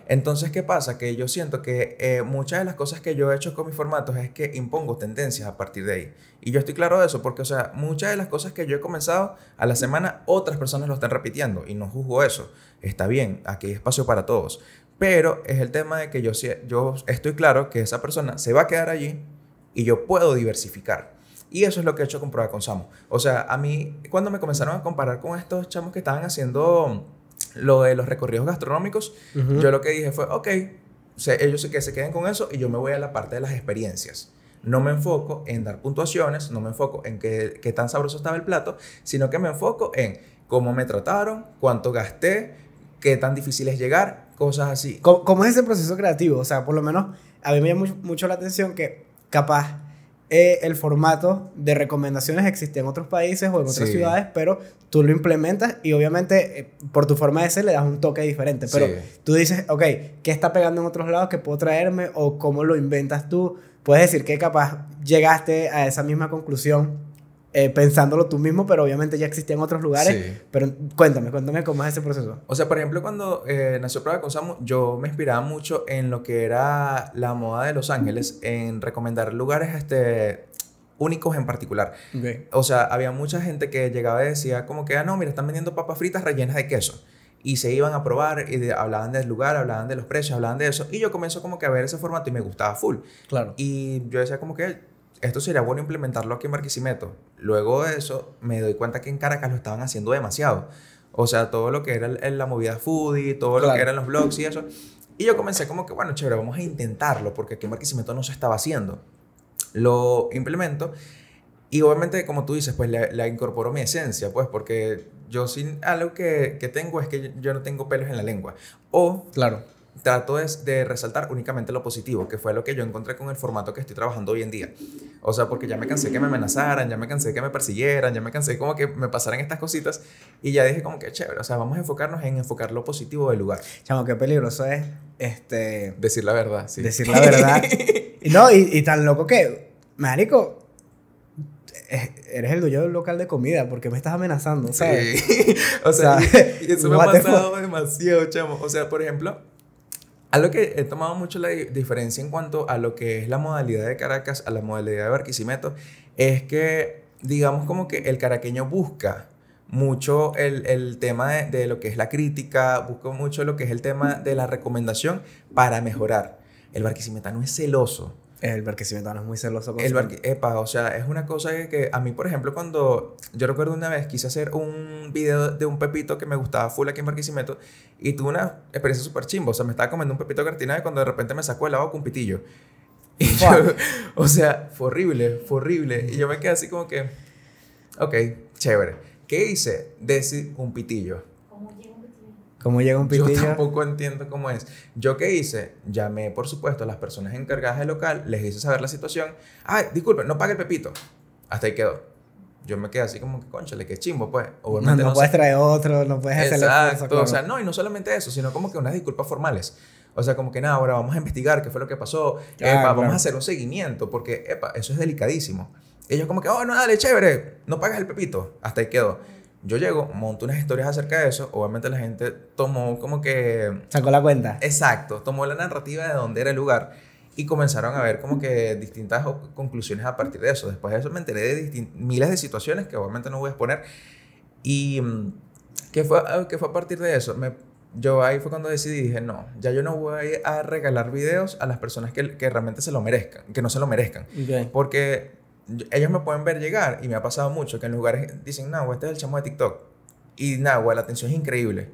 A: Entonces, ¿qué pasa? Que yo siento que eh, muchas de las cosas que yo he hecho con mis formatos es que impongo tendencias a partir de ahí. Y yo estoy claro de eso, porque, o sea, muchas de las cosas que yo he comenzado a la semana, otras personas lo están repitiendo y no juzgo eso. Está bien, aquí hay espacio para todos. Pero es el tema de que yo, yo estoy claro que esa persona se va a quedar allí y yo puedo diversificar. Y eso es lo que he hecho con Prueba con Samu. O sea, a mí, cuando me comenzaron a comparar con estos chamos que estaban haciendo lo de los recorridos gastronómicos, yo lo que dije fue, ok, ellos ellos que se queden con eso y yo me voy a la parte de las experiencias. No me enfoco en dar puntuaciones, no me enfoco en qué, tan sabroso estaba el plato, sino que me enfoco en cómo me trataron, cuánto gasté, qué tan difícil es llegar, cosas así. ¿Cómo, es ese proceso creativo? O sea, por lo menos a mí me llama mucho, mucho la atención que capaz
B: eh, el formato de recomendaciones existe en otros países o en otras ciudades, pero tú lo implementas y obviamente eh, por tu forma de ser le das un toque diferente. Pero tú dices, ok, ¿qué está pegando en otros lados que puedo traerme o cómo lo inventas tú? Puedes decir que capaz llegaste a esa misma conclusión eh, pensándolo tú mismo, pero obviamente ya existían otros lugares. Pero cuéntame, cuéntame cómo es ese proceso.
A: O sea, por ejemplo, cuando eh, nació Prada con yo me inspiraba mucho en lo que era la moda de Los Ángeles, en recomendar lugares este, únicos en particular. O sea, había mucha gente que llegaba y decía como que, ah, no, mira, están vendiendo papas fritas rellenas de queso. Y se iban a probar y hablaban del lugar, hablaban de los precios, hablaban de eso. Y yo comenzó como que a ver ese formato y me gustaba full. Claro. Y yo decía como que esto sería bueno implementarlo aquí en Barquisimeto. Luego de eso, me doy cuenta que en Caracas lo estaban haciendo demasiado. O sea, todo lo que era la movida foodie, todo lo que eran los blogs y eso. Y yo comencé como que, bueno, chévere, vamos a intentarlo, porque aquí en Barquisimeto no se estaba haciendo. Lo implemento. Y obviamente, como tú dices, pues la incorporó incorporo mi esencia, pues, porque yo sin algo que, tengo es que yo, yo no tengo pelos en la lengua. O, claro trato de, de, resaltar únicamente lo positivo, que fue lo que yo encontré con el formato que estoy trabajando hoy en día. O sea, porque ya me cansé que me amenazaran, ya me cansé que me persiguieran, ya me cansé como que me pasaran estas cositas y ya dije como que chévere, o sea, vamos a enfocarnos en enfocar lo positivo del lugar. Chamo, qué peligroso es este... Decir la verdad, sí. Decir la verdad. no, y, tan loco que,
B: marico, eh, eres el dueño del local de comida, porque me estás amenazando? Sí. o sea, eso me ha pasado
A: demasiado, chamo. O sea, por ejemplo, lo que he tomado mucho la diferencia en cuanto a lo que es la modalidad de Caracas a la modalidad de Barquisimeto es que, digamos, como que el caraqueño busca mucho el, tema de, de, lo que es la crítica, busca mucho lo que es el tema de la recomendación para mejorar. El barquisimetano es celoso, el no es muy celoso con El o sea, es una cosa que, a mí, por ejemplo, cuando yo recuerdo una vez quise hacer un video de un pepito que me gustaba full aquí en Barquisimeto y tuve una experiencia súper chimbo. O sea, me estaba comiendo un pepito cartina y cuando de repente me sacó el agua con un pitillo. o sea, fue horrible, fue horrible. Y yo me quedé así como que, ok, chévere. ¿Qué hice? Decí un pitillo.
B: ¿Cómo llega un pitillo? Yo
A: tampoco entiendo cómo es. Yo qué hice, llamé, por supuesto, a las personas encargadas del local, les hice saber la situación. Ay, disculpe, no pague el pepito. Hasta ahí quedó. Yo me quedé así como que, conchale, que chimbo, pues. no, puedes
B: traer otro, no puedes hacer Exacto, o sea,
A: no, y no solamente eso, sino como que unas disculpas formales. O sea, como que nada, ahora vamos a investigar qué fue lo que pasó. vamos a hacer un seguimiento, porque, epa, eso es delicadísimo. Ellos como que, oh, no, dale, chévere, no pagas el pepito. Hasta ahí quedó. Yo llego, monto unas historias acerca de eso. Obviamente la gente tomó como que... Sacó la cuenta. Exacto, tomó la narrativa de dónde era el lugar y comenzaron a ver como que distintas conclusiones a partir de eso. Después de eso me enteré de miles de situaciones que obviamente no voy a exponer. Y mm, que fue, ah, que fue a partir de eso. yo ahí fue cuando decidí, dije, no, ya yo no voy a regalar videos a las personas que, realmente se lo merezcan, que no se lo merezcan. Porque ellos me pueden ver llegar y me ha pasado mucho que en lugares dicen, Nahua, este es el chamo de TikTok. Y Nahua, la atención es increíble.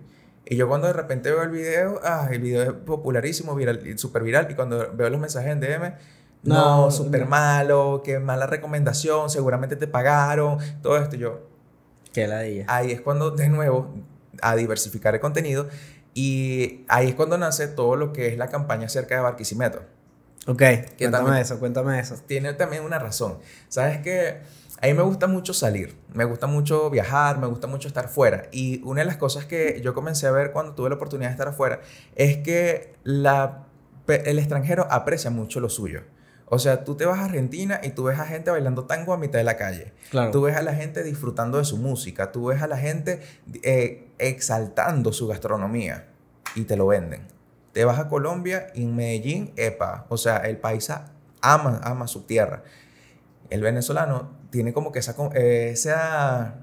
A: Y yo cuando de repente veo el video, ah, el video es popularísimo, viral, súper viral. Y cuando veo los mensajes en DM, no, súper malo, qué mala recomendación, seguramente te pagaron, todo esto. Yo, qué ladilla. Ahí es cuando, de nuevo, a diversificar el contenido. Y ahí es cuando nace todo lo que es la campaña acerca de Barquisimeto. Ok, cuéntame eso, cuéntame eso. Tiene también una razón. Sabes que a mí me gusta mucho salir, me gusta mucho viajar, me gusta mucho estar fuera. Y una de las cosas que yo comencé a ver cuando tuve la oportunidad de estar afuera es que la, el extranjero aprecia mucho lo suyo. O sea, tú te vas a Argentina y tú ves a gente bailando tango a mitad de la calle. Claro. Tú ves a la gente disfrutando de su música, tú ves a la gente eh, exaltando su gastronomía y te lo venden. Te vas a Colombia y en Medellín, epa. O sea, el paisa ama, ama su tierra. El venezolano tiene como que esa, eh, esa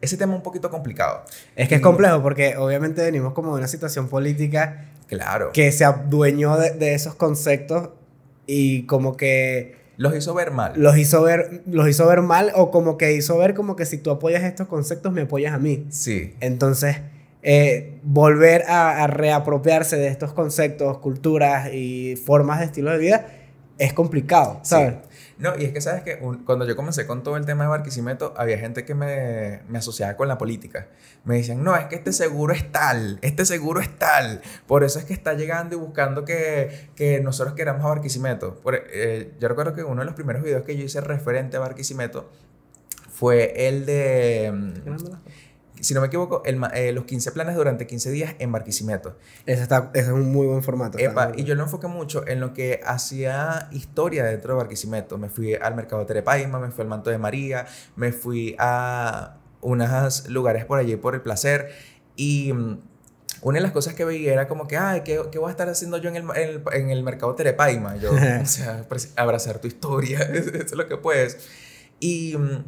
A: ese tema un poquito complicado. Es que es complejo porque obviamente venimos como de una situación política claro. que
B: se adueñó de, esos conceptos y como que... Los hizo ver mal. Los hizo ver, los hizo ver mal o como que hizo ver como que si tú apoyas estos conceptos me apoyas a mí. Sí. Entonces eh, volver a, reapropiarse de estos conceptos, culturas y formas de estilo de vida es complicado, ¿sabes?
A: No, y es que sabes que cuando yo comencé con todo el tema de Barquisimeto, había gente que me, me, asociaba con la política. Me decían, no, es que este seguro es tal, este seguro es tal. Por eso es que está llegando y buscando que, que nosotros queramos a Barquisimeto. Eh, yo recuerdo que uno de los primeros videos que yo hice referente a Barquisimeto fue el de... Mm, si no me equivoco, eh, los 15 planes durante 15 días en Barquisimeto. Ese, es un muy buen formato. y yo lo enfoqué mucho en lo que hacía historia dentro de Barquisimeto. Me fui al mercado de Terepaima, me fui al Manto de María, me fui a unos lugares por allí por el placer y mm, una de las cosas que veía era como que, ay, ¿qué, voy a estar haciendo yo en el, en el, mercado Terepaima? Yo, o sea, pues, abrazar tu historia, eso es lo que puedes. Y mm,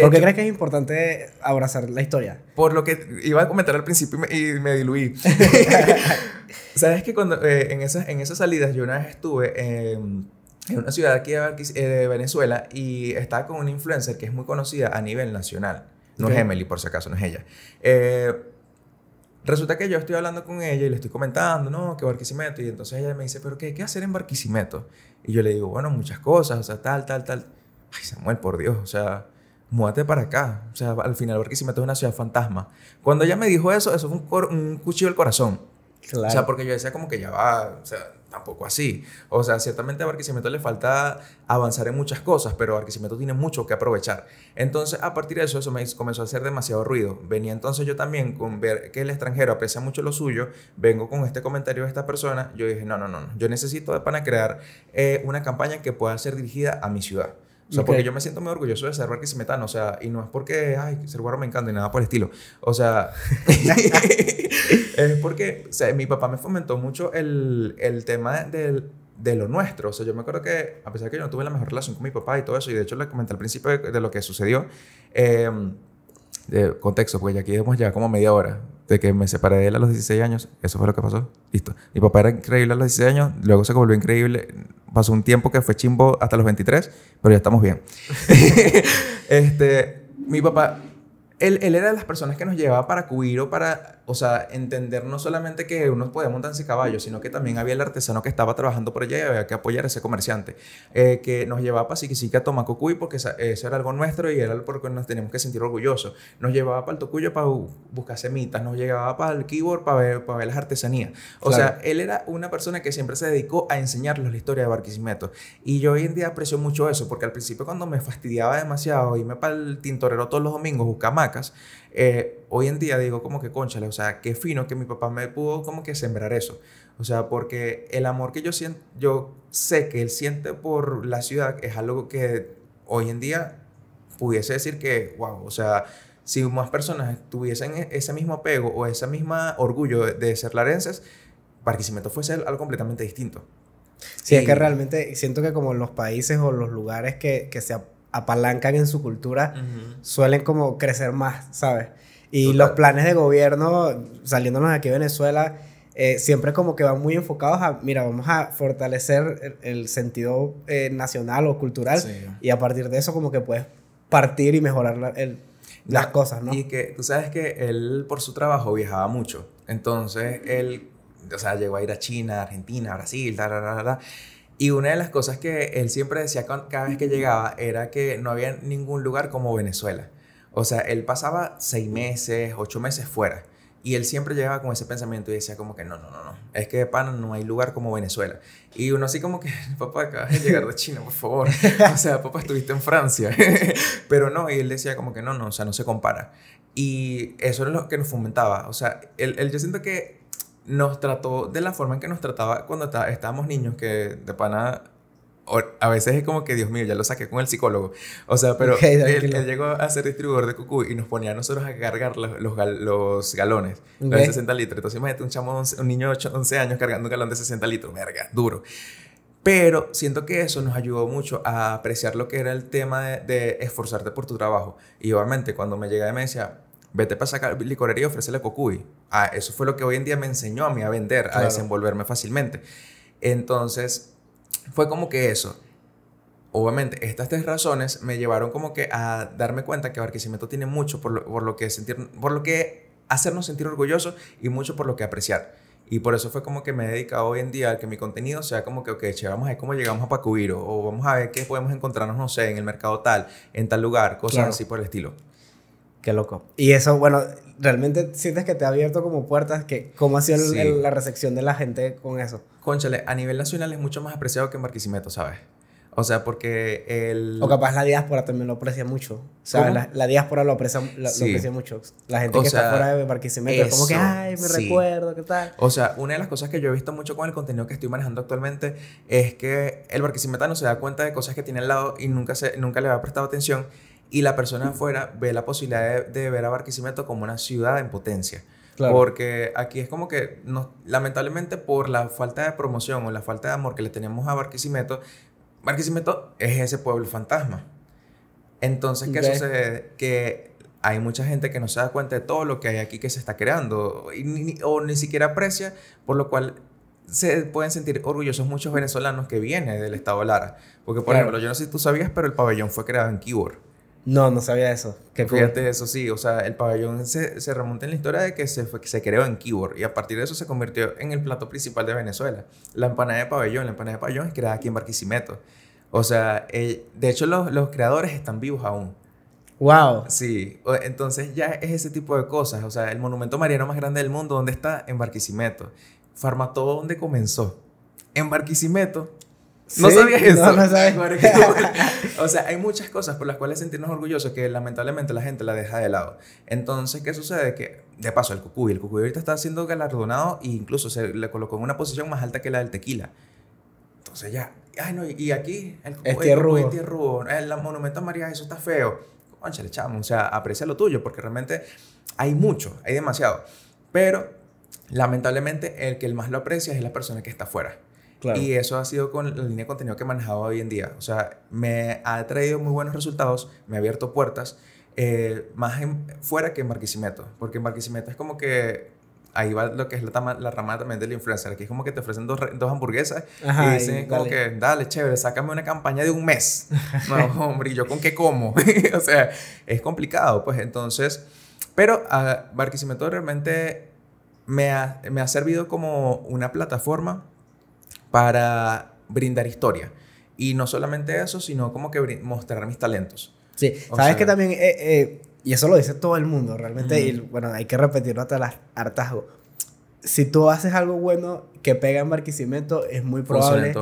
A: ¿Por qué crees que
B: es importante abrazar la historia?
A: Por lo que iba a comentar al principio y me, diluí. Sabes que cuando eh, en, esas, en esas salidas yo una vez estuve em, en una ciudad aquí eh, de, Venezuela y estaba con una influencer que es muy conocida a nivel nacional. No es Emily, por si acaso, no es ella. Eh, resulta que yo estoy hablando con ella y le estoy comentando, no, que Barquisimeto. Y entonces ella me dice, pero ¿qué qué hacer en Barquisimeto? Y yo le digo, bueno, muchas cosas, o sea, tal, tal, tal. Ay, Samuel, por Dios, o sea, múdate para acá. O sea, al final Barquisimeto es una ciudad fantasma. Cuando ella me dijo eso, eso fue un, cuchillo al corazón. O sea, porque yo decía como que ya va, o sea, tampoco así. O sea, ciertamente a Barquisimeto le falta avanzar en muchas cosas, pero Barquisimeto tiene mucho que aprovechar. Entonces, a partir de eso, eso me comenzó a hacer demasiado ruido. Venía entonces yo también con ver que el extranjero aprecia mucho lo suyo, vengo con este comentario de esta persona, yo dije, no, no, no, no. yo necesito para crear eh, una campaña que pueda ser dirigida a mi ciudad. O sea, porque yo me siento muy orgulloso de cerrar que se metan, o sea, y no es porque, ay, guaro me encanta y nada por el estilo. O sea, es porque, o sea, mi papá me fomentó mucho el, el tema de lo nuestro. O sea, yo me acuerdo que, a pesar de que yo no tuve la mejor relación con mi papá y todo eso, y de hecho le comenté al principio de, lo que sucedió, em, de contexto, pues ya aquí hemos ya como media hora, de que me separé de él a los 16 años, eso fue lo que pasó, listo. Mi papá era increíble a los 16 años, luego se volvió increíble pasó un tiempo que fue chimbo hasta los 23, pero ya estamos bien. este, mi papá, él, era de las personas que nos llevaba para o para o sea, entender no solamente que uno podía montarse caballo, sino que también había el artesano que estaba trabajando por allá y había que apoyar a ese comerciante, eh, que nos llevaba para Siquisica a Tomacocuy porque eso era algo nuestro y era porque nos teníamos que sentir orgullosos. Nos llevaba para el Tocuyo para buscar semitas, nos llevaba para el keyboard para ver, las artesanías. O sea, él era una persona que siempre se dedicó a enseñarles la historia de Barquisimeto. Y yo hoy en día aprecio mucho eso, porque al principio cuando me fastidiaba demasiado irme para el tintorero todos los domingos buscar macas, eh, hoy en día digo como que conchale, o sea, qué fino que mi papá me pudo como que sembrar eso. O sea, porque el amor que yo siento, yo sé que él siente por la ciudad es algo que hoy en día pudiese decir que, wow, o sea, si más personas tuviesen e-, ese mismo apego o ese mismo orgullo de ser larenses, Barquisimeto fuese algo completamente distinto. Sí, es que
B: realmente siento que como en los países o los lugares que, que se, apalancan en su cultura suelen como crecer más, ¿sabes? Y los planes de gobierno, saliéndonos de aquí de Venezuela, eh, siempre como que van muy enfocados a, mira, vamos a fortalecer el, sentido eh, nacional o cultural y a partir de eso como que puedes partir y mejorar las cosas, ¿no? Y
A: que tú sabes que él por su trabajo viajaba mucho, entonces él, o sea, llegó a ir a China, Argentina, Brasil, tal, tal, tal, y una de las cosas que él siempre decía cada vez que llegaba era que no había ningún lugar como Venezuela. O sea, él pasaba seis meses, ocho meses fuera. Y él siempre llegaba con ese pensamiento y decía como que no, no, no, no. Es que de pana no hay lugar como Venezuela. Y uno así como que, papá, acabas de llegar de China, por favor. O sea, papá, estuviste en Francia. Pero no, y él decía como que no, no, o sea, no se compara. Y eso es lo que nos fomentaba. O sea, él, él yo siento que nos trató de la forma en que nos trataba cuando estábamos niños, que de pana a veces es como que, Dios mío, ya lo saqué con el psicólogo. O sea, pero él, llegó a ser distribuidor de cucú y nos ponía a nosotros a cargar los, los, galones, de 60 litros. Entonces imagínate un, chamo, un, niño de 8, 11 años cargando un galón de 60 litros, verga, duro. Pero siento que eso nos ayudó mucho a apreciar lo que era el tema de, esforzarte por tu trabajo. Y obviamente cuando me llega y me vete para sacar licorería y ofrecerle cocuy. Ah, eso fue lo que hoy en día me enseñó a mí a vender, a desenvolverme fácilmente. Entonces, fue como que eso. Obviamente, estas tres razones me llevaron como que a darme cuenta que Barquisimeto tiene mucho por lo, por lo que sentir, por lo que hacernos sentir orgullosos y mucho por lo que apreciar. Y por eso fue como que me he dedicado hoy en día a que mi contenido sea como que, ok, vamos a ver cómo llegamos a Pacuiro, o vamos a ver qué podemos encontrarnos, no sé, en el mercado tal, en tal lugar, cosas así por el estilo. Qué loco.
B: Y eso, bueno, realmente sientes que te ha abierto como puertas, que cómo ha sido la recepción de la gente
A: con eso. Conchale, a nivel nacional es mucho más apreciado que en Barquisimeto, ¿sabes? O sea, porque el... O capaz
B: la diáspora también lo aprecia mucho. ¿Sabes? La, diáspora lo aprecia, mucho. La gente que está fuera de Barquisimeto como que, ay, me recuerdo,
A: ¿qué tal? O sea, una de las cosas que yo he visto mucho con el contenido que estoy manejando actualmente es que el no se da cuenta de cosas que tiene al lado y nunca, se, nunca le ha prestado atención y la persona afuera ve la posibilidad de, ver a Barquisimeto como una ciudad en potencia. Porque aquí es como que, lamentablemente, por la falta de promoción o la falta de amor que le tenemos a Barquisimeto, Barquisimeto es ese pueblo fantasma. Entonces, ¿qué sucede? Que hay mucha gente que no se da cuenta de todo lo que hay aquí que se está creando y ni, o ni siquiera aprecia, por lo cual se pueden sentir orgullosos muchos venezolanos que vienen del estado Lara. Porque, por ejemplo, yo no sé si tú sabías, pero el pabellón fue creado en Kibor. No, no sabía eso. Qué Fíjate eso, sí. O sea, el pabellón se, remonta en la historia de que se, se creó en Kibor, y a partir de eso se convirtió en el plato principal de Venezuela. La empanada de pabellón, la empanada de pabellón es creada aquí en Barquisimeto. O sea, de hecho los, los creadores están vivos aún. Wow. Sí, entonces ya es ese tipo de cosas. O sea, el monumento mariano más grande del mundo, ¿dónde está? En Barquisimeto. Farmató, ¿dónde comenzó? En Barquisimeto, no sabía sabías eso. No, o sea, hay muchas cosas por las cuales sentirnos orgullosos que lamentablemente la gente la deja de lado. Entonces, ¿qué sucede? Que, de paso, el cucuy, el cucuy ahorita está siendo galardonado e incluso se le colocó en una posición más alta que la del tequila. Entonces ya, ay no, y aquí el cucuy, Es rubo. el, monumento a María, eso está feo. Concha, le chamo, o sea, aprecia lo tuyo porque realmente hay mucho, hay demasiado. Pero, lamentablemente, el que el más lo aprecia es la persona que está afuera. Y eso ha sido con la línea de contenido que he manejado hoy en día. O sea, me ha traído muy buenos resultados, me ha abierto puertas, eh, más fuera que en Barquisimeto, porque en Barquisimeto es como que ahí va lo que es la, tama, la rama también del influencer. Aquí es como que te ofrecen dos, hamburguesas y dicen como que, dale, chévere, sácame una campaña de un mes. no, hombre, ¿y yo con qué como? o sea, es complicado, pues entonces. Pero a ah, Barquisimeto realmente me me ha servido como una plataforma para brindar historia. Y no solamente eso, sino como que mostrar mis talentos. Sí, sabes que
B: también, eh, eh, y eso lo dice todo el mundo realmente, y bueno, hay que repetirlo hasta el hartazgo. Si tú haces algo bueno que pega en Barquisimeto, es muy probable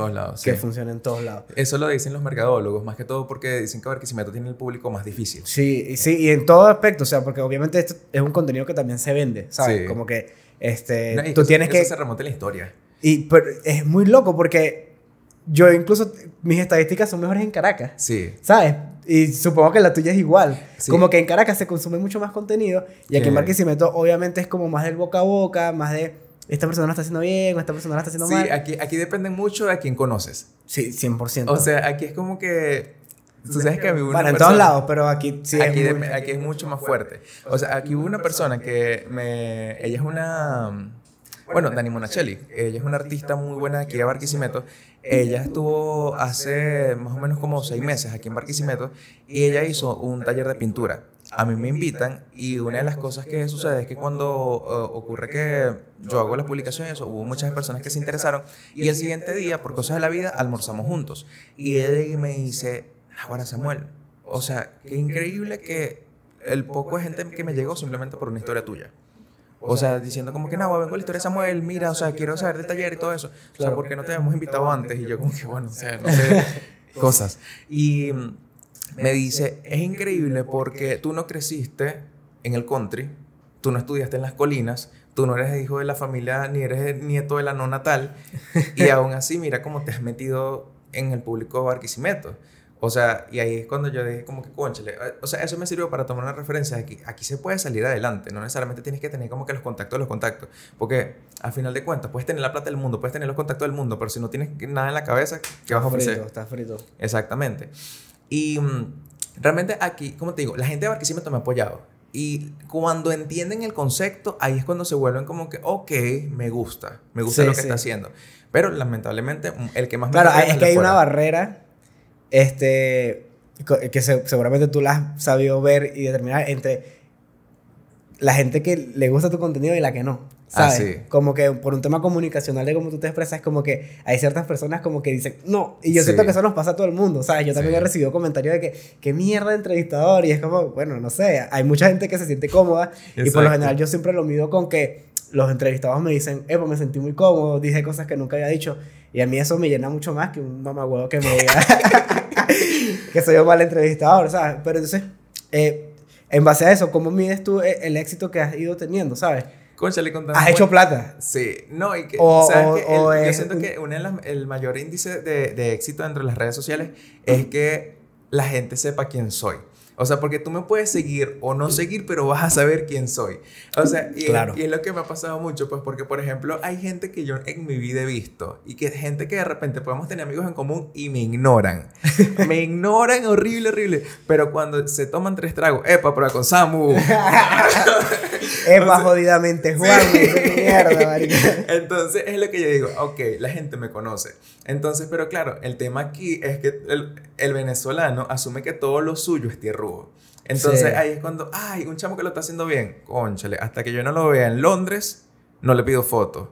B: que funcione en todos lados.
A: Eso lo dicen los mercadólogos, más que todo porque dicen que Barquisimeto tiene el público más difícil.
B: Sí, y, sí, y en todo aspecto, o sea, porque obviamente esto es un contenido que también se vende, ¿sabes? Como que este, tú tienes eso que... se remonta la historia. Y pero es muy loco porque yo incluso, mis estadísticas son mejores en Caracas. Sí. ¿Sabes? Y supongo que la tuya es igual. Como que en Caracas se consume mucho más contenido y aquí en Barquisimeto obviamente es como más del boca a boca, más de esta persona lo está haciendo bien o esta persona lo está haciendo mal. Sí,
A: aquí, aquí depende mucho de a quién conoces. Sí, 100%. O sea, aquí es como que... Tú sabes que bueno, en todos lados, pero aquí sí aquí aquí es mucho más fuerte. O sea, aquí hubo una persona que me... Ella es una bueno, Dani Monachelli, ella es una artista muy buena aquí en Barquisimeto. Ella estuvo hace más o menos como seis meses aquí en Barquisimeto y ella hizo un taller de pintura. A mí me invitan y una de las cosas que sucede es que cuando eh, ocurre que yo hago las publicaciones, hubo muchas personas que se interesaron y el siguiente día, por cosas de la vida, almorzamos juntos. Y ella me dice, ahora Samuel, o sea, qué increíble que el poco de gente que me llegó simplemente por una historia tuya. O sea, diciendo como que, no, vengo la historia de Samuel, mira, o sea, quiero saber de taller y todo eso. O sea, ¿por qué no te habíamos invitado antes? Y yo como que, bueno, o sea, no sé, cosas. Y me dice, es increíble porque tú no creciste en el country, tú no estudiaste en las colinas, tú no eres hijo de la familia, ni eres nieto de la no natal, y aún así mira cómo te has metido en el público Barquisimeto. O sea, y ahí es cuando yo dije como que, conchale, eh, o sea, eso me sirvió para tomar una referencia de que aquí se puede salir adelante, no necesariamente tienes que tener como que los contactos, los contactos, porque al final de cuentas puedes tener la plata del mundo, puedes tener los contactos del mundo, pero si no tienes nada en la cabeza, ¿qué vas a ofrecer? Frito, estás frito. Exactamente. Y mm, realmente aquí, como te digo, la gente de Barquisimeto me ha apoyado. Y cuando entienden el concepto, ahí es cuando se vuelven como que, ok, me gusta, me gusta lo que está haciendo. Pero lamentablemente, mm, el que más me Claro, es que hay una
B: barrera
A: este,
B: que seguramente tú las has sabido ver y determinar entre la gente que le gusta tu contenido y la que no. Ah, ¿Sabes? Como que por un tema comunicacional de cómo tú te expresas, como que hay ciertas personas como que dicen, no, y yo siento que eso nos pasa a todo el mundo, ¿sabes? Yo también he recibido comentarios de que, qué mierda de entrevistador, y es como, bueno, no sé, hay mucha gente que se siente cómoda, y por lo general yo siempre lo mido con que los entrevistados me dicen, eh, pues me sentí muy cómodo, dije cosas que nunca había dicho, y a mí eso me llena mucho más que un mamagüevo que me diga, que soy un mal entrevistador, ¿sabes? Pero entonces, eh, en base a eso, ¿cómo mides tú eh, el éxito que has ido teniendo, ¿sabes?
A: ¿Has hecho plata? Sí, no, y que, yo siento que de el mayor índice de, de éxito dentro de las redes sociales es que la gente sepa quién soy. O sea, porque tú me puedes seguir o no seguir, pero vas a saber quién soy. O sea, y, es, lo que me ha pasado mucho, pues porque, por ejemplo, hay gente que yo en mi vida he visto y que es gente que de repente podemos tener amigos en común y me ignoran. me ignoran horrible, horrible. Pero cuando se toman tres tragos, epa, prueba con Samu.
B: epa,
A: jodidamente, Juan. mierda, Entonces, es lo que yo digo, ok, la gente me conoce. Entonces, pero claro, el tema aquí es que... El, el venezolano asume que todo lo suyo es tierrugo.
B: Entonces ahí
A: es cuando, ay, un chamo que lo está haciendo bien, ¡Cónchale! hasta que yo no lo vea en Londres, no le pido fotos.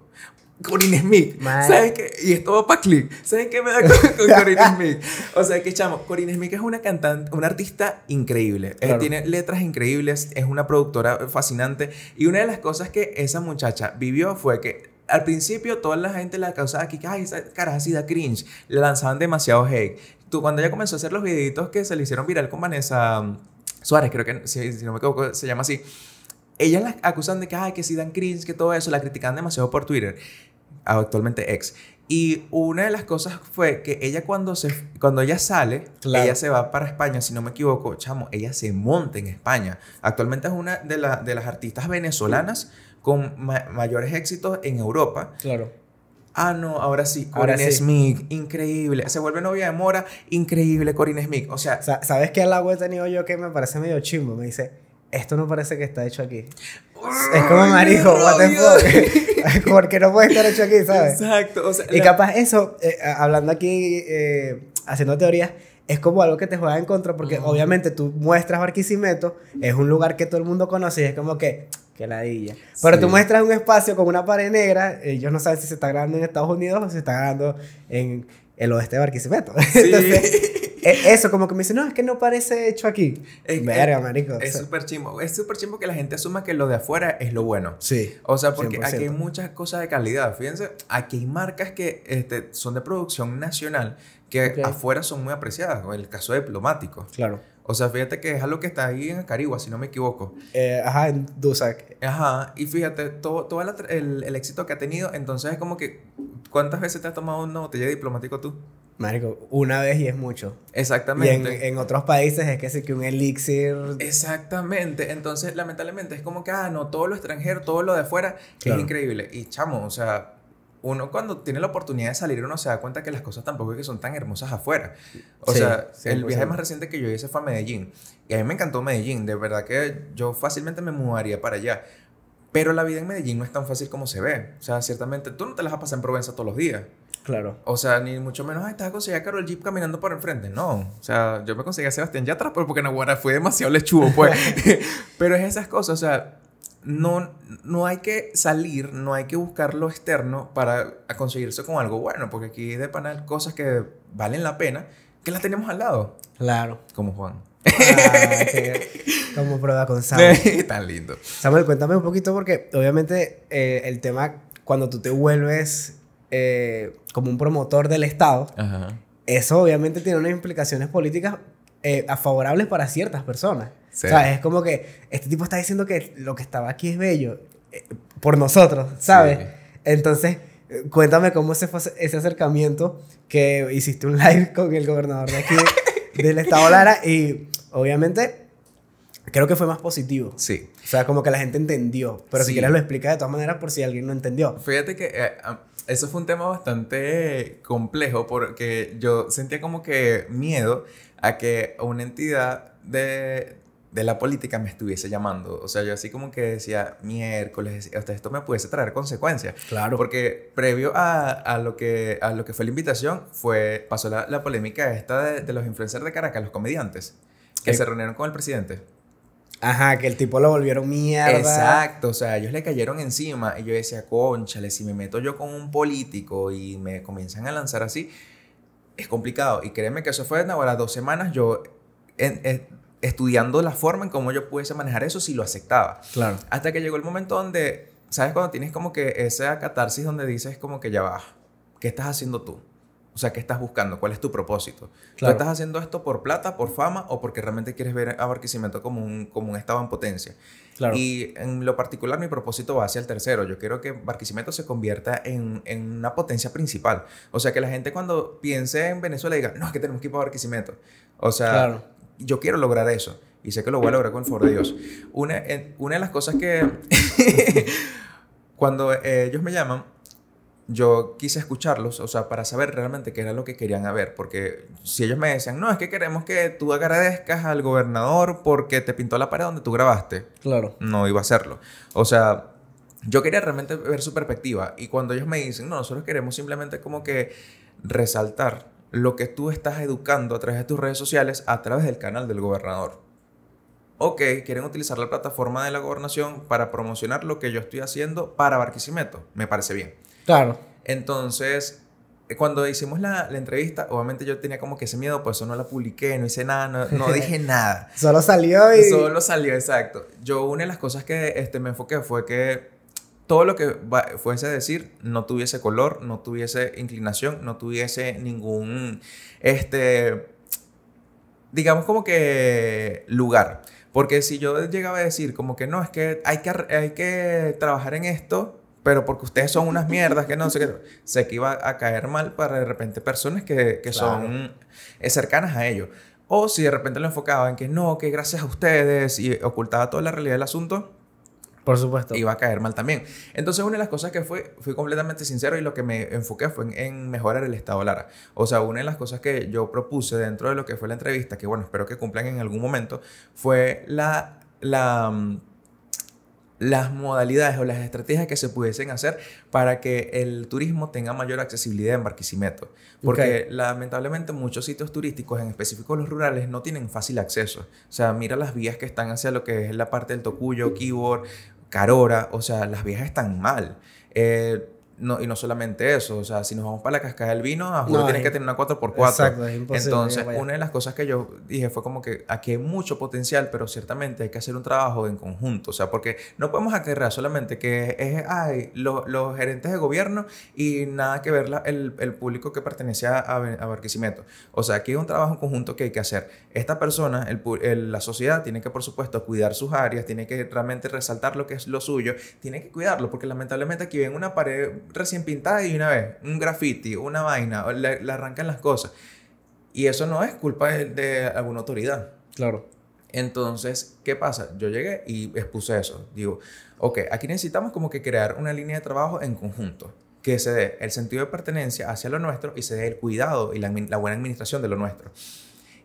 A: Corinne Smith, ¿sabes qué? Y esto va para click. ¿Sabes qué me da con, con Corinne Smith? O sea, que chamo, Corinne Smith es una cantante, una artista increíble. Eh, tiene letras increíbles, es una productora fascinante. Y una de las cosas que esa muchacha vivió fue que al principio toda la gente la causaba aquí, ay, esa cara así da cringe, le lanzaban demasiado hate tú, cuando ella comenzó a hacer los videitos que se le hicieron viral con Vanessa mm, Suárez, creo que, si, no me equivoco, se llama así, ellas la acusan de que, ay, que si dan cringe, que todo eso, la critican demasiado por Twitter, actualmente ex. Y una de las cosas fue que ella cuando, se, cuando ella sale, ella se va para España, si no me equivoco, chamo, ella se monta en España. Actualmente es una de, de las artistas venezolanas con mayores éxitos en Europa. Claro ah, no, ahora sí, Corinne Smith, increíble. Se vuelve novia de Mora, increíble Corinne Smith. O
B: sea, ¿sabes qué agua he tenido yo que me parece medio chimbo? Me dice, esto no parece que está hecho aquí. Es como marico, Porque no puede estar hecho aquí, ¿sabes? Exacto. y capaz eso, eh, hablando aquí, eh, haciendo teorías, es como algo que te juega en contra porque obviamente tú muestras Barquisimeto, es un lugar que todo el mundo conoce y es como que ladilla. Pero tú muestras un espacio con una pared negra, ellos no saben si se está grabando en Estados Unidos o si se está grabando en el oeste de Barquisimeto. Entonces, e, eso, como que me dice, no, es que no parece hecho aquí. Es, Verga, Es
A: súper chimo, Es súper que la gente asuma que lo de afuera es lo bueno. Sí. O sea, porque aquí hay muchas cosas de calidad. Fíjense, aquí hay marcas que este, son de producción nacional que afuera son muy apreciadas. En el caso de Diplomático. Claro. O sea, fíjate que es algo que está ahí en Acarigua, si no me equivoco. Eh, ajá, en Dusak. Ajá, y fíjate, todo, todo el, el, el, éxito que ha tenido, entonces es como que, ¿cuántas veces te has tomado un botella diplomático tú?
B: Marico, una vez y es mucho.
A: Exactamente. Y en, en, otros países es que sí que un elixir. Exactamente. Entonces, lamentablemente es como que, ah, no, todo lo extranjero, todo lo de afuera es increíble. Y chamo, o sea, uno cuando tiene la oportunidad de salir, uno se da cuenta que las cosas tampoco es que son tan hermosas afuera. O sea, el viaje más reciente que yo hice fue a Medellín. Y a mí me encantó Medellín. De verdad que yo fácilmente me mudaría para allá. Pero la vida en Medellín no es tan fácil como se ve. O sea, ciertamente tú no te las vas a pasar en Provenza todos los días. Claro. O sea, ni mucho menos, estás estás a conseguir a Carol Jeep caminando por enfrente. No. O sea, yo me conseguí a Sebastián Yatra, pero porque en Aguara fue demasiado lechugo, pues. pero es esas cosas. O sea, no, no hay que salir, no hay que buscar lo externo para conseguirse con algo bueno, porque aquí de panal cosas que valen la pena, que las tenemos al lado. Claro. Como Juan. Ah,
B: como prueba con Samuel. Tan lindo. Samuel, cuéntame un poquito porque obviamente eh, el tema cuando tú te vuelves eh, como un promotor del Estado, eso obviamente tiene unas implicaciones políticas eh, favorables para ciertas personas sea, Es como que este tipo está diciendo que lo que estaba aquí es bello eh, por nosotros, ¿sabes? Entonces, cuéntame cómo se fue ese acercamiento que hiciste un live con el gobernador de aquí del estado Lara y obviamente creo que fue más positivo. Sí. O sea, como que la gente entendió, pero si quieres lo explica de todas maneras por si alguien no entendió.
A: Fíjate que eh, ah, eso fue un tema bastante complejo porque yo sentía como que miedo a que una entidad de de la política me estuviese llamando. O sea, yo así como que decía, miércoles, hasta esto me pudiese traer consecuencias. Claro. Porque previo a, lo, que, a lo que fue la invitación, fue, pasó la, polémica esta de, los influencers de Caracas, los comediantes, que eh, se reunieron con el presidente.
B: Ajá, que el tipo lo volvieron mierda. Exacto,
A: o sea, ellos le cayeron encima y yo decía, conchale, si me meto yo con un político y me comienzan a lanzar así, es complicado. Y créeme que eso fue, en ahora dos semanas yo eh, estudiando la forma en cómo yo pudiese manejar eso si lo aceptaba. Claro. Hasta que llegó el momento donde, ¿sabes? Cuando tienes como que esa catarsis donde dices como que ya va. ¿qué estás haciendo tú? O sea, ¿qué estás buscando? ¿Cuál es tu propósito? ¿Tú estás haciendo esto por plata, por fama o porque realmente quieres ver a Barquisimeto como un, como un estado en potencia? Claro. Y en lo particular, mi propósito va hacia el tercero. Yo quiero que Barquisimeto se convierta en, una potencia principal. O sea, que la gente cuando piense en Venezuela diga, no, es que tenemos que ir para Barquisimeto. O sea, claro yo quiero lograr eso y sé que lo voy a lograr con el favor de Dios. Una, eh, de las cosas que cuando eh, ellos me llaman, yo quise escucharlos, o sea, para saber realmente qué era lo que querían ver, porque si ellos me decían, no, es que queremos que tú agradezcas al gobernador porque te pintó la pared donde tú grabaste, claro. No iba a hacerlo. O sea, yo quería realmente ver su perspectiva y cuando ellos me dicen, no, nosotros queremos simplemente como que resaltar lo que tú estás educando a través de tus redes sociales a través del canal del gobernador. Ok, quieren utilizar la plataforma de la gobernación para promocionar lo que yo estoy haciendo para Barquisimeto. Me parece bien. Claro. Entonces, eh, cuando hicimos la, entrevista, obviamente yo tenía como que ese miedo, por pues eso no la publiqué, no hice nada, no, dije nada.
B: Solo salió y... Solo
A: salió, exacto. Yo una de las cosas que este, me enfoqué fue que todo lo que fuese a decir no tuviese color, no tuviese inclinación, no tuviese ningún, este, digamos como que lugar. Porque si yo llegaba a decir como que no, es que hay que, hay que trabajar en esto, pero porque ustedes son unas mierdas, que no sé qué, sé que iba a caer mal para de repente personas que, son eh, cercanas a ellos. O si de repente lo enfocaba en que no, que gracias a ustedes y ocultaba toda la realidad del asunto, por supuesto. Iba a caer mal también. Entonces, una de las cosas que fue... fui completamente sincero y lo que me enfoqué fue en, mejorar el estado Lara. O sea, una de las cosas que yo propuse dentro de lo que fue la entrevista, que bueno, espero que cumplan en algún momento, fue la, la mm, las modalidades o las estrategias que se pudiesen hacer para que el turismo tenga mayor accesibilidad en Barquisimeto. Porque lamentablemente muchos sitios turísticos, en específico los rurales, no tienen fácil acceso. O sea, mira las vías que están hacia lo que es la parte del Tocuyo, Kibor, Carora, o sea, las viejas están mal. Eh, no, y no solamente eso, o sea, si nos vamos para la cascada del vino, a tiene tienes que tener una 4x4. Entonces, una de las cosas que yo dije fue como que aquí hay mucho potencial, pero ciertamente hay que hacer un trabajo en conjunto, o sea, porque no podemos acarrear solamente que es, ay, los, gerentes de gobierno y nada que ver el, público que pertenece a, a, Barquisimeto. O sea, aquí hay un trabajo en conjunto que hay que hacer. Esta persona, el, la sociedad, tiene que, por supuesto, cuidar sus áreas, tiene que realmente resaltar lo que es lo suyo, tiene que cuidarlo, porque lamentablemente aquí ven una pared recién pintada y una vez, un graffiti, una vaina, le, arrancan las cosas. Y eso no es culpa de, alguna autoridad. Claro. Entonces, ¿qué pasa? Yo llegué y expuse eso. Digo, ok, aquí necesitamos como que crear una línea de trabajo en conjunto, que se dé el sentido de pertenencia hacia lo nuestro y se dé el cuidado y la buena administración de lo nuestro.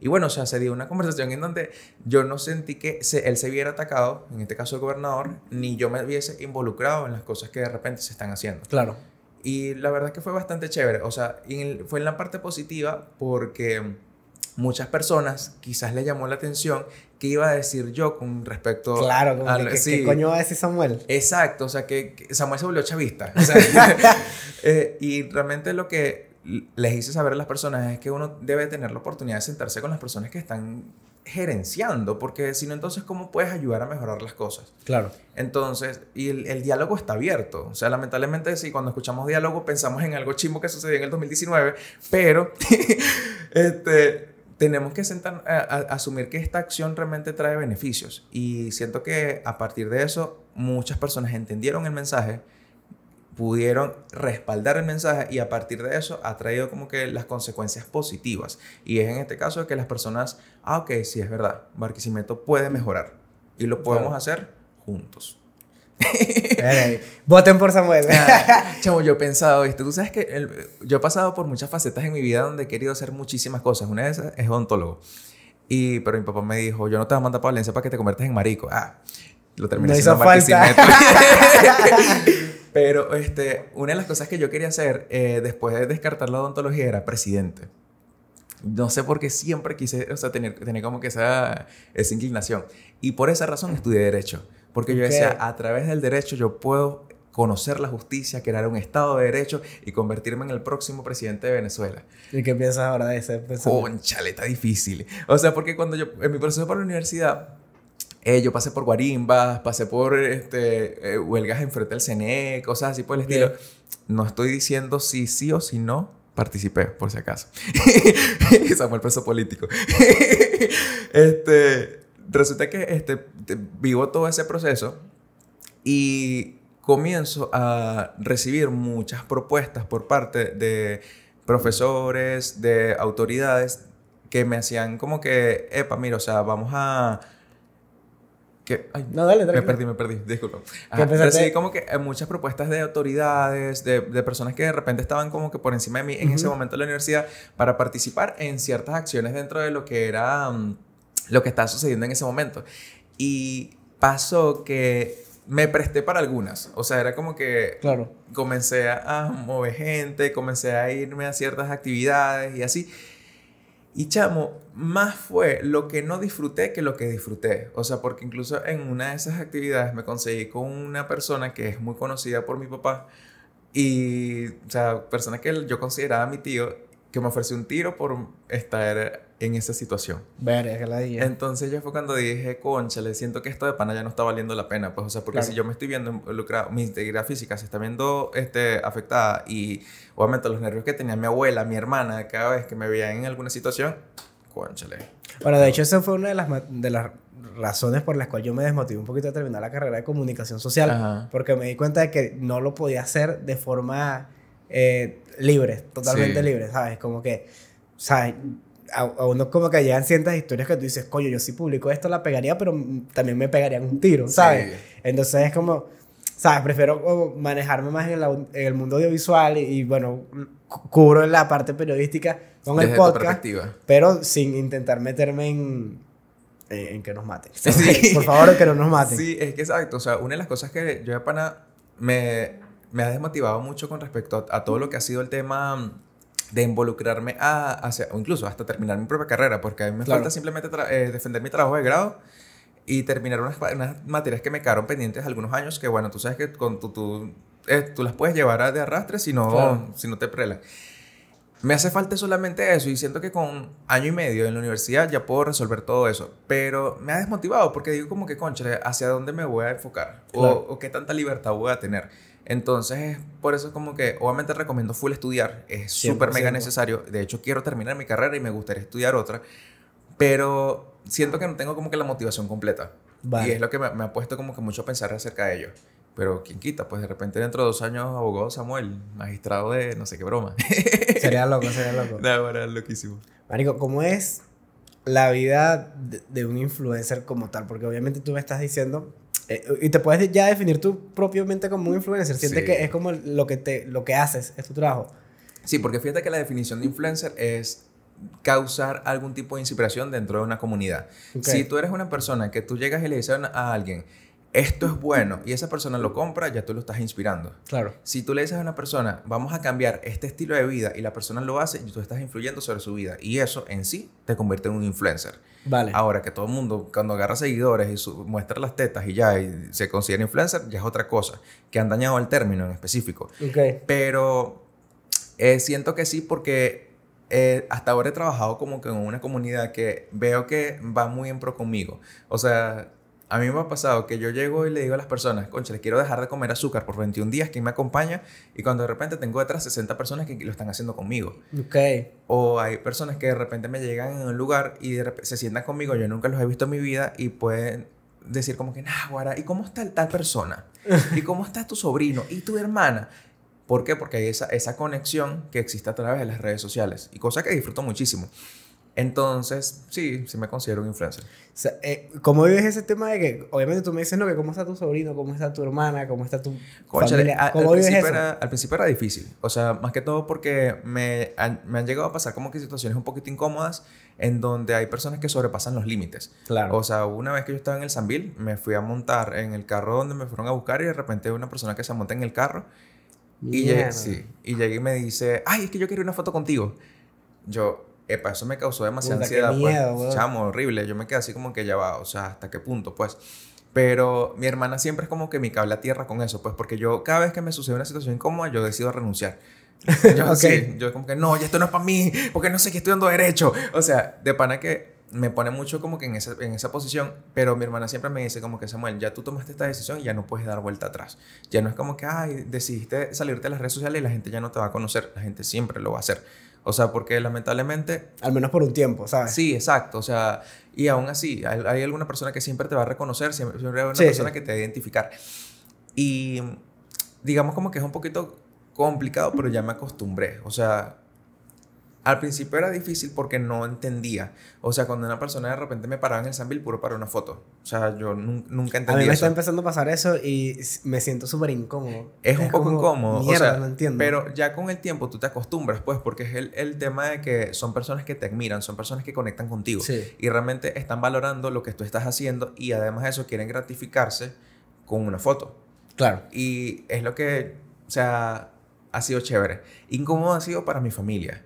A: Y bueno, o sea, se dio una conversación en donde yo no sentí que él se viera atacado, en este caso el gobernador, ni yo me hubiese involucrado en las cosas que de repente se están haciendo. Claro. Y la verdad es que fue bastante chévere, o sea, fue en la parte positiva porque muchas personas quizás le llamó la atención qué iba a decir yo con respecto claro, a... Claro, ¿qué coño va a decir Samuel? Exacto, o sea, que, Samuel se volvió chavista. Eh, y realmente lo que les hice saber a las personas es que uno debe tener la oportunidad de sentarse con las personas que están gerenciando, porque si no, entonces, ¿cómo puedes ayudar a mejorar las cosas? Claro. Entonces, y el, diálogo está abierto. O sea, lamentablemente, sí, cuando escuchamos diálogo pensamos en algo chimo que sucedió en el 2019, pero este, tenemos que asumir que esta acción realmente trae beneficios. Y siento que a partir de eso, muchas personas entendieron el mensaje pudieron respaldar el mensaje y a partir de eso ha traído como que las consecuencias positivas. Y es en este caso que las personas, ah, ok, sí es verdad, Barquisimeto puede mejorar y lo podemos hacer juntos. Voten por Samuel. chamo, yo he pensado, ¿viste? Tú sabes que yo he pasado por muchas facetas en mi vida donde he querido hacer muchísimas cosas. Una de esas es odontólogo. Y, pero mi papá me dijo, yo no te voy a mandar para Valencia para que te conviertas en marico. Ah, lo terminé no hizo falta. Pero este, una de las cosas que yo quería hacer eh, después de descartar la odontología era presidente. No sé por qué siempre quise o sea, tener, como que esa, esa inclinación. Y por esa razón estudié Derecho. Porque yo decía, a través del Derecho yo puedo conocer la justicia, crear un Estado de Derecho y convertirme en el próximo presidente de Venezuela. ¿Y qué piensas ahora de ese Conchale, está difícil. O sea, porque cuando yo, en mi proceso para la universidad, eh, yo pasé por guarimbas, pasé por este, eh, huelgas enfrente del CNE, cosas así por el estilo. No estoy diciendo si sí o si no participé, por si acaso. Samuel peso político. este, resulta que este, vivo todo ese proceso y comienzo a recibir muchas propuestas por parte de profesores, de autoridades que me hacían como que, epa, mira, o sea, vamos a que, no, dale, dale. Me perdí, me perdí, disculpa. Ajá, como que eh, muchas propuestas de autoridades, de, de, personas que de repente estaban como que por encima de mí en ese momento en la universidad para participar en ciertas acciones dentro de lo que era mm, lo que estaba sucediendo en ese momento. Y pasó que me presté para algunas. O sea, era como que comencé a mover gente, comencé a irme a ciertas actividades y así. Y chamo, más fue lo que no disfruté que lo que disfruté. O sea, porque incluso en una de esas actividades me conseguí con una persona que es muy conocida por mi papá y, o sea, persona que yo consideraba mi tío que me ofreció un tiro por estar en esa situación. que la dije. Entonces ya fue cuando dije, concha, le siento que esto de pana ya no está valiendo la pena. Pues, o sea, porque si yo me estoy viendo involucrado, mi integridad física se está viendo este, afectada y obviamente los nervios que tenía mi abuela, mi hermana, cada vez que me veía en alguna situación, conchale.
B: Bueno, de hecho, esa fue una de las, de las razones por las cuales yo me desmotivé un poquito a terminar la carrera de comunicación social, porque me di cuenta de que no lo podía hacer de forma eh, libres, totalmente libre, libres, ¿sabes? Como que, ¿sabes? A, a, uno como que llegan ciertas historias que tú dices, coño, yo sí publico esto la pegaría, pero también me pegarían un tiro, ¿sabes? Entonces es como, ¿sabes? Prefiero manejarme más en, en, el mundo audiovisual y, bueno, cubro la parte periodística con el podcast, pero sin intentar meterme en,
A: eh, en, que nos maten. Sí. Por favor, que no nos maten. Sí, es que exacto. O sea, una de las cosas que yo de pana me me ha desmotivado mucho con respecto a, todo lo que ha sido el tema mm, de involucrarme a, hacia, o incluso hasta terminar mi propia carrera, porque a mí me falta simplemente eh, defender mi trabajo de grado y terminar unas, materias que me quedaron pendientes algunos años, que bueno, tú sabes que con tu, tú, eh, tú las puedes llevar a, de arrastre si no, si no te prelas. Me hace falta solamente eso y siento que con año y medio en la universidad ya puedo resolver todo eso, pero me ha desmotivado porque digo como que, concha, ¿hacia dónde me voy a enfocar? o, qué tanta libertad voy a tener? Entonces, por eso es como que, obviamente recomiendo full estudiar, es súper mega necesario. De hecho, quiero terminar mi carrera y me gustaría estudiar otra, pero siento que no tengo como que la motivación completa. Y es lo que me, ha puesto como que mucho a pensar acerca de ello. Pero quién quita, pues de repente dentro de dos años abogado Samuel, magistrado de no sé qué broma.
B: sería loco, sería loco.
A: No, bueno, loquísimo.
B: Marico, ¿cómo es la vida de un influencer como tal? Porque obviamente tú me estás diciendo eh, y te puedes ya definir tú propiamente como un influencer. Sientes que es como lo que, te, lo que haces, es tu trabajo.
A: Sí, porque fíjate que la definición de influencer es causar algún tipo de inspiración dentro de una comunidad. Si tú eres una persona que tú llegas y le a alguien, esto es bueno y esa persona lo compra, ya tú lo estás inspirando. Claro. Si tú le dices a una persona, vamos a cambiar este estilo de vida y la persona lo hace, tú estás influyendo sobre su vida y eso en sí te convierte en un influencer. Vale. Ahora que todo el mundo cuando agarra seguidores y muestra las tetas y ya se considera influencer, ya es otra cosa, que han dañado el término en específico. Ok. Pero eh, siento que sí porque eh, hasta ahora he trabajado como que en una comunidad que veo que va muy en pro conmigo. O sea, a mí me ha pasado que yo llego y le digo a las personas, concha, les quiero dejar de comer azúcar por 21 días, ¿quién me acompaña? Y cuando de repente tengo detrás 60 personas que lo están haciendo conmigo. Ok. O hay personas que de repente me llegan en un lugar y se sientan conmigo, yo nunca los he visto en mi vida y pueden decir como que, nah, Guara, ¿y cómo está tal persona? ¿Y cómo está tu sobrino? ¿Y tu hermana? ¿Por qué? Porque hay esa, esa conexión que existe a través de las redes sociales y cosa que disfruto muchísimo. Entonces, sí, sí me considero un influencer. O sea, eh, ¿Cómo vives
B: ese tema de que, obviamente tú me dices, no, que cómo está tu sobrino, cómo está tu hermana, cómo está tu familia? ¿Cómo al, vives principio eso? Era,
A: al principio era difícil. O sea, más que todo porque me han, me han llegado a pasar como que situaciones un poquito incómodas en donde hay personas que sobrepasan los límites. Claro. O sea, una vez que yo estaba en el Sambil, me fui a montar en el carro donde me fueron a buscar y de repente una persona que se monta en el carro y, llegué, y llegué y me dice, ay, es que yo quiero una foto contigo. Yo epa, eso me causó demasiada ansiedad, pues. miedo, chamo, horrible, yo me quedé así como que ya va, o sea, hasta qué punto, pues. Pero mi hermana siempre es como que mi cable a tierra con eso, pues, porque yo cada vez que me sucede una situación incómoda, yo decido renunciar. Yo, yo como que, no, ya esto no es para mí, porque no sé que estoy dando derecho. O sea, de pana que me pone mucho como que en esa, en esa posición, pero mi hermana siempre me dice como que, Samuel, ya tú tomaste esta decisión y ya no puedes dar vuelta atrás. Ya no es como que, ay, decidiste salirte de las redes sociales y la gente ya no te va a conocer, la gente siempre lo va a hacer. O sea, porque lamentablemente... Al menos por un tiempo, ¿sabes? Sí, exacto. O sea, y aún así, hay, alguna persona que siempre te va a reconocer, siempre, hay una persona que te va a identificar. Y digamos como que es un poquito complicado, pero ya me acostumbré. O sea, al principio era difícil porque no entendía. O sea, cuando una persona de repente me paraba en el Sambil puro para una foto. O sea, yo nunca entendía. A mí me está
B: empezando a pasar eso y me siento súper incómodo. Es, un poco incómodo. o sea, no entiendo. Pero
A: ya con el tiempo tú te acostumbras, pues, porque es el, tema de que son personas que te admiran, son personas que conectan contigo. Y realmente están valorando lo que tú estás haciendo y además de eso quieren gratificarse con una foto. Claro. Y es lo que, o sea, ha sido chévere. Incómodo ha sido para mi familia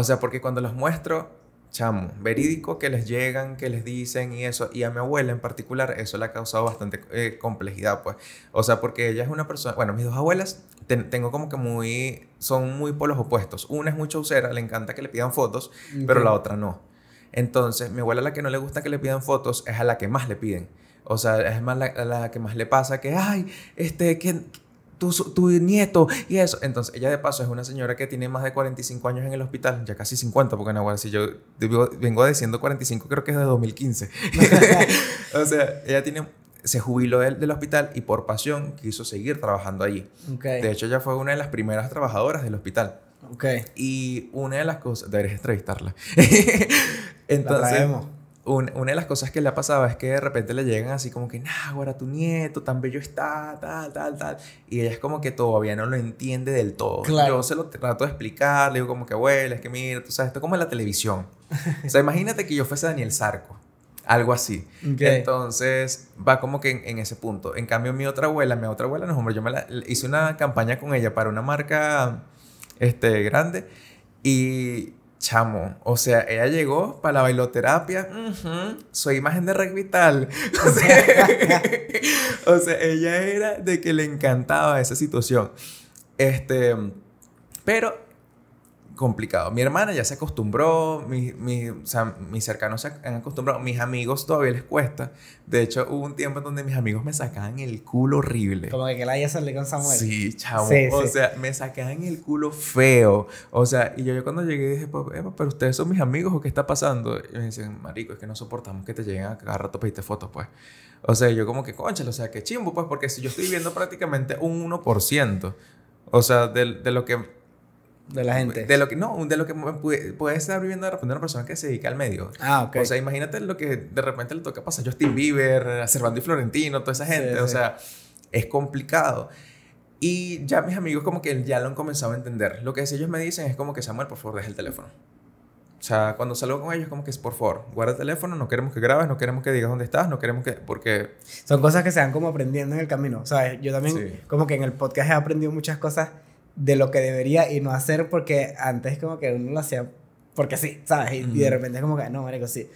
A: o sea, porque cuando los muestro, chamo, verídico que les llegan, que les dicen y eso, y a mi abuela en particular, eso le ha causado bastante eh, complejidad, pues. O sea, porque ella es una persona, bueno, mis dos abuelas tengo como que muy, son muy polos opuestos. Una es muy usera le encanta que le pidan fotos, pero la otra no. Entonces, mi abuela a la que no le gusta que le pidan fotos es a la que más le piden. O sea, es más la, la que más le pasa que, ay, este, que, tu, nieto y eso. Entonces, ella de paso es una señora que tiene más de 45 años en el hospital, ya casi 50, porque Aguas... si yo vengo diciendo 45, creo que es de 2015. o sea, ella tiene se jubiló del, del, hospital y por pasión quiso seguir trabajando allí. De hecho, ella fue una de las primeras trabajadoras del hospital. Y una de las cosas, deberías entrevistarla. Entonces, una de las cosas que le ha pasado es que de repente le llegan así como que, nah, ahora tu nieto tan bello está, tal, tal, tal. Y ella es como que todavía no lo entiende del todo. Yo se lo trato de explicar, le digo como que, abuela, es que mira, tú sabes, esto es como en la televisión. o sea, imagínate que yo fuese Daniel Sarco. Algo así. Entonces, va como que en, ese punto. En cambio, mi otra abuela, mi otra abuela, no, hombre, yo hice una campaña con ella para una marca este, grande y chamo, o sea, ella llegó para la bailoterapia, su imagen de Rey Vital, O sea, o sea, ella era de que le encantaba esa situación. Este, pero complicado. Mi hermana ya se acostumbró, o sea, mis cercanos se han acostumbrado, mis amigos todavía les cuesta. De hecho, hubo un tiempo en donde mis amigos me sacaban el culo horrible. Como
B: que la haya salido con Samuel. Sí, chavo. o sea, me sacaban el culo
A: feo. O sea, y yo, yo cuando llegué dije, eh, pero ustedes son mis amigos o qué está pasando? Y me dicen, marico, es que no soportamos que te lleguen a cada rato pediste fotos, pues. O sea, yo como que, concha, o sea, qué chimbo, pues, porque si yo estoy viendo prácticamente un 1%, o sea, de, de lo que de la gente. De lo que, no, de lo que puede estar viviendo de repente una persona que se dedica al medio. Ah, ok. O sea, imagínate lo que de repente le toca pasar a Justin Bieber, a Servando y Florentino, toda esa gente. o sea, es complicado. Y ya mis amigos como que ya lo han comenzado a entender. Lo que ellos me dicen es como que Samuel, por favor, deja el teléfono. O sea, cuando salgo con ellos como que es, por favor, guarda el teléfono, no queremos que grabes, no queremos que digas dónde estás, no queremos que... porque...
B: Son cosas que se van como aprendiendo en el camino. O sea, yo también como que en el podcast he aprendido muchas cosas de lo que debería y no hacer porque antes como que uno lo hacía porque sí, ¿sabes? Y, de repente es como que, ah, no, marico, sí,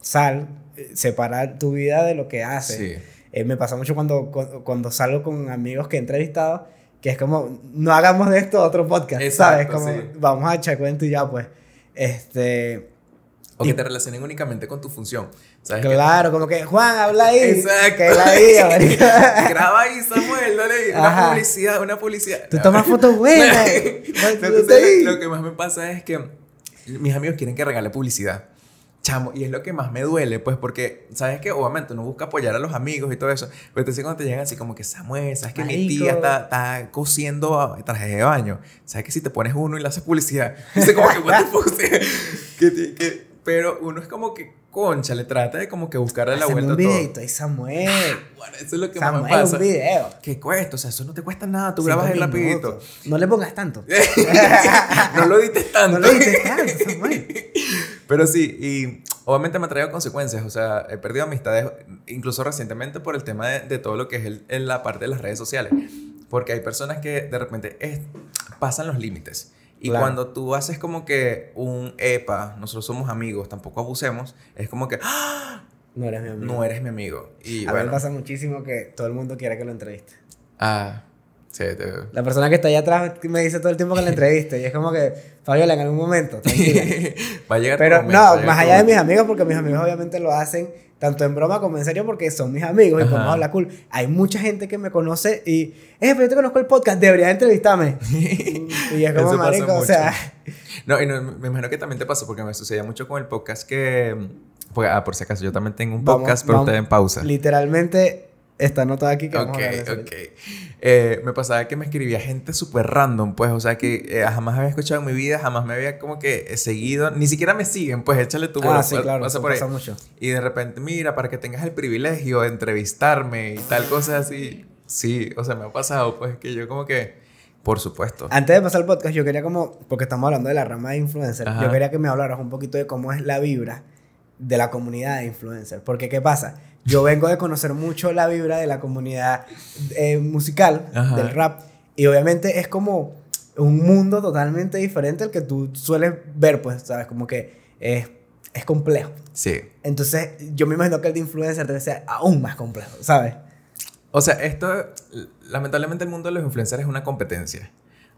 B: sal, eh, separar tu vida de lo que haces. Eh, me pasa mucho cuando, cuando salgo con amigos que he entrevistado, que es como, no hagamos de esto otro podcast, ¿sabes? Como, vamos a echar cuento y ya, pues.
A: Este... O que te relacionen únicamente con tu función. Claro, como que Juan, habla ahí. Exacto. Que la ahí, Graba ahí, Samuel, dale Una publicidad, una publicidad. Tú tomas fotos buenas. lo que más me pasa es que mis amigos quieren que regale publicidad. Chamo, y es lo que más me duele, pues, porque, ¿sabes qué? Obviamente uno busca apoyar a los amigos y todo eso, pero entonces cuando te llegan así como que, Samuel, ¿sabes que mi tía está, está cosiendo trajes de baño? ¿Sabes que si te pones uno y le haces publicidad? Dice como que, bueno que, pero uno es como que concha, le trata de como que buscarle al la vuelta un Samuel. Ah, bueno, eso es lo que Samuel, me un video. ¿Qué cuesta? O sea, eso no te cuesta nada, tú grabas el rapidito. No le pongas tanto. no lo edites tanto. no Pero sí, y obviamente me ha traído consecuencias, o sea, he perdido amistades, incluso recientemente por el tema de, todo lo que es en la parte de las redes sociales, porque hay personas que de repente pasan los límites. Y cuando tú haces como que un epa, nosotros somos amigos, tampoco abusemos, es como que ¡Ah! no eres mi amigo. No eres mi amigo. Y a mí me pasa
B: muchísimo que todo el mundo quiere que lo entreviste. Ah. La persona que está allá atrás me dice todo el tiempo que la entreviste y es como que, Fabiola, en algún momento, va a llegar Pero no, más allá de mis amigos, porque mis amigos obviamente lo hacen tanto en broma como en serio porque son mis amigos y podemos habla cool. Hay mucha gente que me conoce y, eh, pero yo te conozco el podcast, debería entrevistarme. y es como, marico, o sea...
A: No, y me imagino que también te pasó porque me sucedía mucho con el podcast que... Pues, ah, por si acaso, yo también tengo un podcast, pero te en pausa.
B: Literalmente esta nota aquí que vamos
A: eh, Me pasaba que me escribía gente súper random, pues, o sea, que eh, jamás había escuchado en mi vida, jamás me había como que eh, seguido, ni siquiera me siguen, pues échale tu voz. ah, sí, pues, claro, pasa por ahí. mucho. Y de repente, mira, para que tengas el privilegio de entrevistarme y tal, cosa así. Sí, o sea, me ha pasado, pues, que yo como que... Por supuesto.
B: Antes de pasar el podcast, yo quería como, porque estamos hablando de la rama de influencers... yo quería que me hablaras un poquito de cómo es la vibra de la comunidad de influencers... Porque, ¿qué pasa? yo vengo de conocer mucho la vibra de la comunidad eh, musical, del rap, y obviamente es como un mundo totalmente diferente al que tú sueles ver, pues, ¿sabes? Como que es, es complejo. Sí. Entonces, yo me imagino que el de influencer debe ser aún más complejo, ¿sabes?
A: O sea, esto, lamentablemente el mundo de los influencers es una competencia.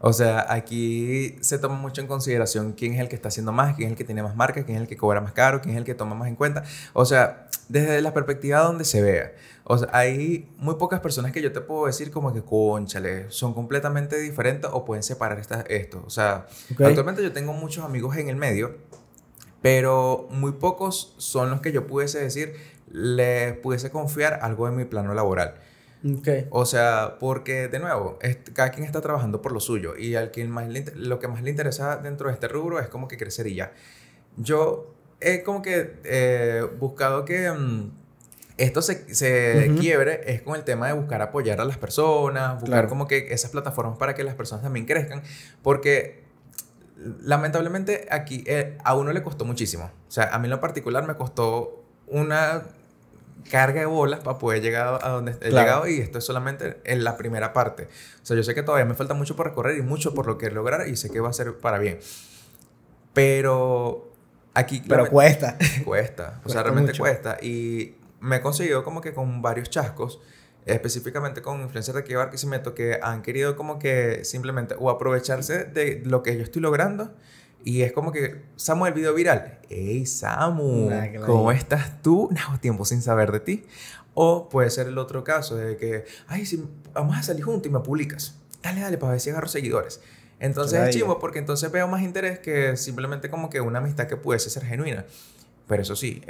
A: O sea, aquí se toma mucho en consideración quién es el que está haciendo más, quién es el que tiene más marcas, quién es el que cobra más caro, quién es el que toma más en cuenta. O sea, desde la perspectiva donde se vea. O sea, hay muy pocas personas que yo te puedo decir como que, conchale, son completamente diferentes o pueden separar esto. O sea, actualmente yo tengo muchos amigos en el medio, pero muy pocos son los que yo pudiese decir, les pudiese confiar algo en mi plano laboral. Okay. O sea, porque de nuevo, cada quien está trabajando por lo suyo y al quien más lo que más le interesa dentro de este rubro es como que crecer y ya. Yo he como que eh, buscado que mm, esto se, se quiebre es con el tema de buscar apoyar a las personas, buscar como que esas plataformas para que las personas también crezcan, porque lamentablemente aquí eh, a uno le costó muchísimo. O sea, a mí en lo particular me costó una carga de bolas para poder llegar a donde he llegado y esto es solamente en la primera parte. O sea, yo sé que todavía me falta mucho por recorrer y mucho por lo que lograr y sé que va a ser para bien. Pero aquí... Pero cuesta. Cuesta, o sea, realmente cuesta. Y me he conseguido como que con varios chascos, específicamente con influencers de aquí de que han querido como que simplemente o aprovecharse de lo que yo estoy logrando y es como que, ¿Samuel el video viral. ¡Ey, Samu! ¿Cómo estás tú? No, tiempo sin saber de ti. O puede ser el otro caso de que, ay, si vamos a salir juntos y me publicas. Dale, dale, para ver si agarro seguidores. Entonces es chivo porque entonces veo más interés que simplemente como que una amistad que pudiese ser genuina. Pero eso sí,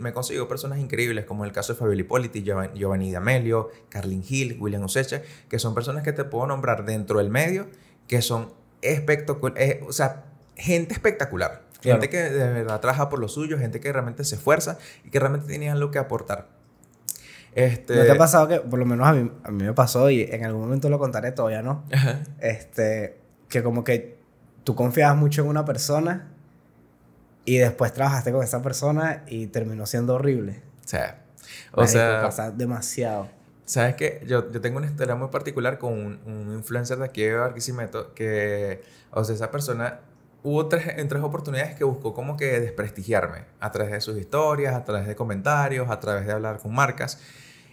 A: me he conseguido personas increíbles, como el caso de Fabio Politi, Giovanni D'Amelio, Carlin Hill, William Osecha. que son personas que te puedo nombrar dentro del medio, que son espectaculares, eh, o sea, gente espectacular. Gente que de verdad trabaja por lo suyo, gente que realmente se esfuerza y que realmente tiene algo que aportar.
B: Este... ¿No te ha pasado que, por lo menos a mí, me pasó y en algún momento lo contaré todavía, ¿no? Este, que como que tú confiabas mucho en una persona y después trabajaste con esa persona y terminó siendo horrible. sea... O Me sea, pasa
A: demasiado. ¿Sabes qué? Yo, yo tengo una historia muy particular con un, influencer de aquí de Barquisimeto que, o sea, esa persona hubo tres, en tres oportunidades que buscó como que desprestigiarme a través de sus historias, a través de comentarios, a través de hablar con marcas.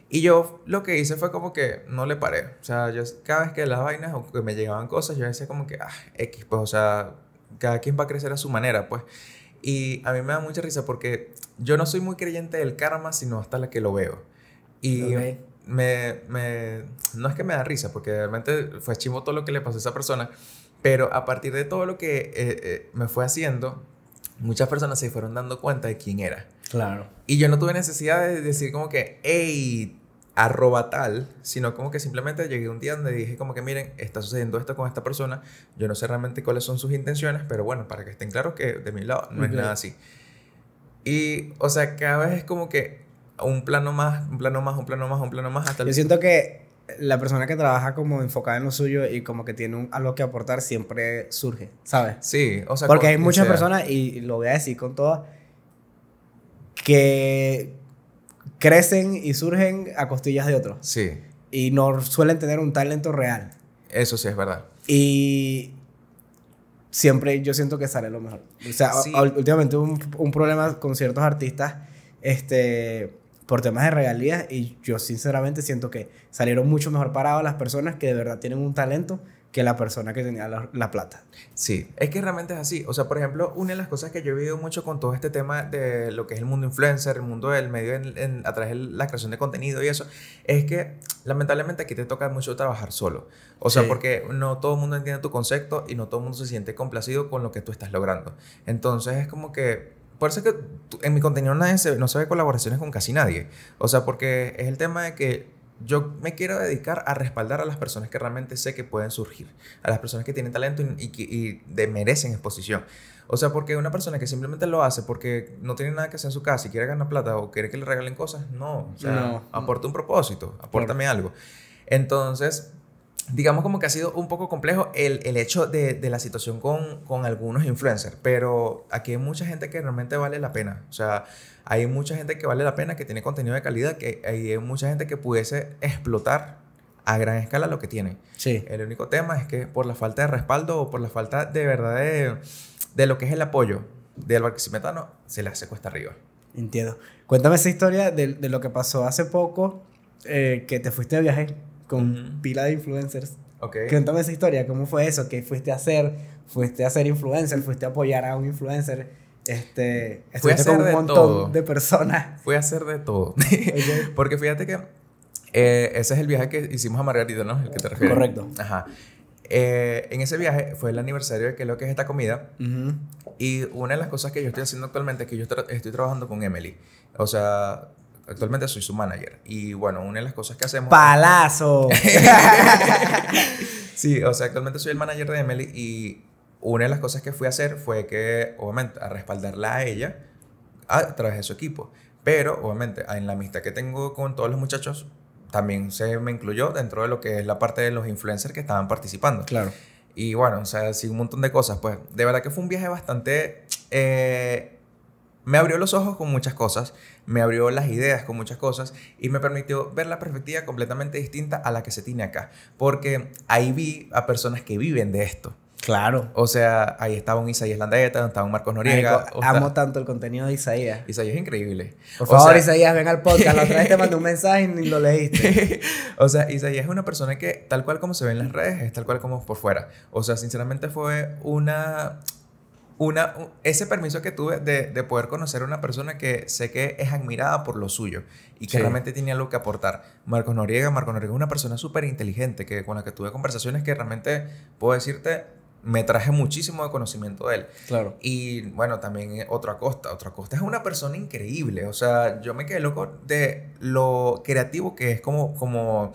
A: Y yo lo que hice fue como que no le paré. O sea, yo cada vez que las vainas o que me llegaban cosas, yo decía como que, ah, X, pues, o sea, cada quien va a crecer a su manera, pues. Y a mí me da mucha risa porque yo no soy muy creyente del karma, sino hasta la que lo veo. Y me, me, no es que me da risa, porque realmente fue chimo todo lo que le pasó a esa persona. Pero a partir de todo lo que eh, eh, me fue haciendo, muchas personas se fueron dando cuenta de quién era. Claro. Y yo no tuve necesidad de decir como que, hey, arroba tal, sino como que simplemente llegué un día donde dije como que miren, está sucediendo esto con esta persona, yo no sé realmente cuáles son sus intenciones, pero bueno, para que estén claros que de mi lado no es nada así. Y, o sea, cada vez es como que un plano más, un plano más, un plano más, un plano más hasta Yo siento
B: que la persona que trabaja como enfocada en lo suyo y como que tiene algo que aportar siempre surge, ¿sabes? Sí, o sea, porque hay muchas personas y lo voy a decir con todas que crecen y surgen a costillas de otros. Sí. Y no suelen tener un talento real.
A: Eso sí es verdad.
B: Y siempre yo siento que sale lo mejor. O sea, últimamente un, un problema con ciertos artistas, este por temas de regalías y yo sinceramente siento que salieron mucho mejor parados las personas
A: que de verdad tienen un talento que la persona que tenía la, plata. Sí, es que realmente es así. O sea, por ejemplo, una de las cosas que yo he vivido mucho con todo este tema de lo que es el mundo influencer, el mundo del medio en, a través de la creación de contenido y eso, es que lamentablemente aquí te toca mucho trabajar solo. O sea, porque no todo el mundo entiende tu concepto y no todo el mundo se siente complacido con lo que tú estás logrando. Entonces es como que por es que en mi contenido nadie no se ve colaboraciones con casi nadie. O sea, porque es el tema de que yo me quiero dedicar a respaldar a las personas que realmente sé que pueden surgir, a las personas que tienen talento y, que y de merecen exposición. O sea, porque una persona que simplemente lo hace porque no tiene nada que hacer en su casa y quiere ganar plata o quiere que le regalen cosas, no. O sea, aporta un propósito, apórtame algo. Entonces, digamos como que ha sido un poco complejo el, hecho de, la situación con, algunos influencers, pero aquí hay mucha gente que realmente vale la pena, o sea, hay mucha gente que vale la pena, que tiene contenido de calidad, que hay mucha gente que pudiese explotar a gran escala lo que tiene. Sí. El único tema es que por la falta de respaldo o por la falta de verdad de, lo que es el apoyo del barquisimetano, se le hace cuesta arriba.
B: Entiendo. Cuéntame esa historia de, lo que pasó hace poco, eh, que te fuiste de viaje con pila de influencers.
A: Ok. Cuéntame
B: esa historia, ¿cómo fue eso? ¿Qué fuiste a hacer? ¿Fuiste a ser influencer? ¿Fuiste a apoyar a un influencer? Este, fui a hacer un de montón todo. de personas.
A: Fui a hacer de todo. Porque fíjate que eh, ese es el viaje que hicimos a Margarita, ¿no? El que te refieres. Correcto. Ajá. Eh, en ese viaje fue el aniversario de que lo que es esta comida. Y una de las cosas que yo estoy haciendo actualmente es que yo estoy trabajando con Emily. O sea, Actualmente soy su manager. Y bueno, una de las cosas que hacemos. ¡Palazo! sí, o sea, actualmente soy el manager de Emily y una de las cosas que fui a hacer fue que, obviamente, a respaldarla a ella a través de su equipo. Pero, obviamente, en la amistad que tengo con todos los muchachos, también se me incluyó dentro de lo que es la parte de los influencers que estaban participando. Claro. Y bueno, o sea, sí, un montón de cosas. Pues, de verdad que fue un viaje bastante. Eh, me abrió los ojos con muchas cosas, me abrió las ideas con muchas cosas y me permitió ver la perspectiva completamente distinta a la que se tiene acá, porque ahí vi a personas que viven de esto. Claro. O sea, ahí estaba un Isaías Landeta, estaba un Marcos Noriega. amo
B: tanto el contenido de Isaías. Isaías es
A: increíble. Por o favor, Isaías, ven al podcast. La otra vez te
B: mandé un mensaje y ni lo
A: leíste. o sea, Isaías es una persona que, tal cual como se ve en las redes, es tal cual como por fuera. O sea, sinceramente fue una ese permiso que tuve de, poder conocer a una persona que sé que es admirada por lo suyo y que realmente tiene algo que aportar. Marcos Noriega, Marcos Noriega es una persona súper inteligente que, con la que tuve conversaciones que realmente puedo decirte me traje muchísimo de conocimiento de él. Claro. Y bueno, también eh, otra costa otra costa es una persona increíble. O sea, yo me quedé loco de lo creativo que es como, como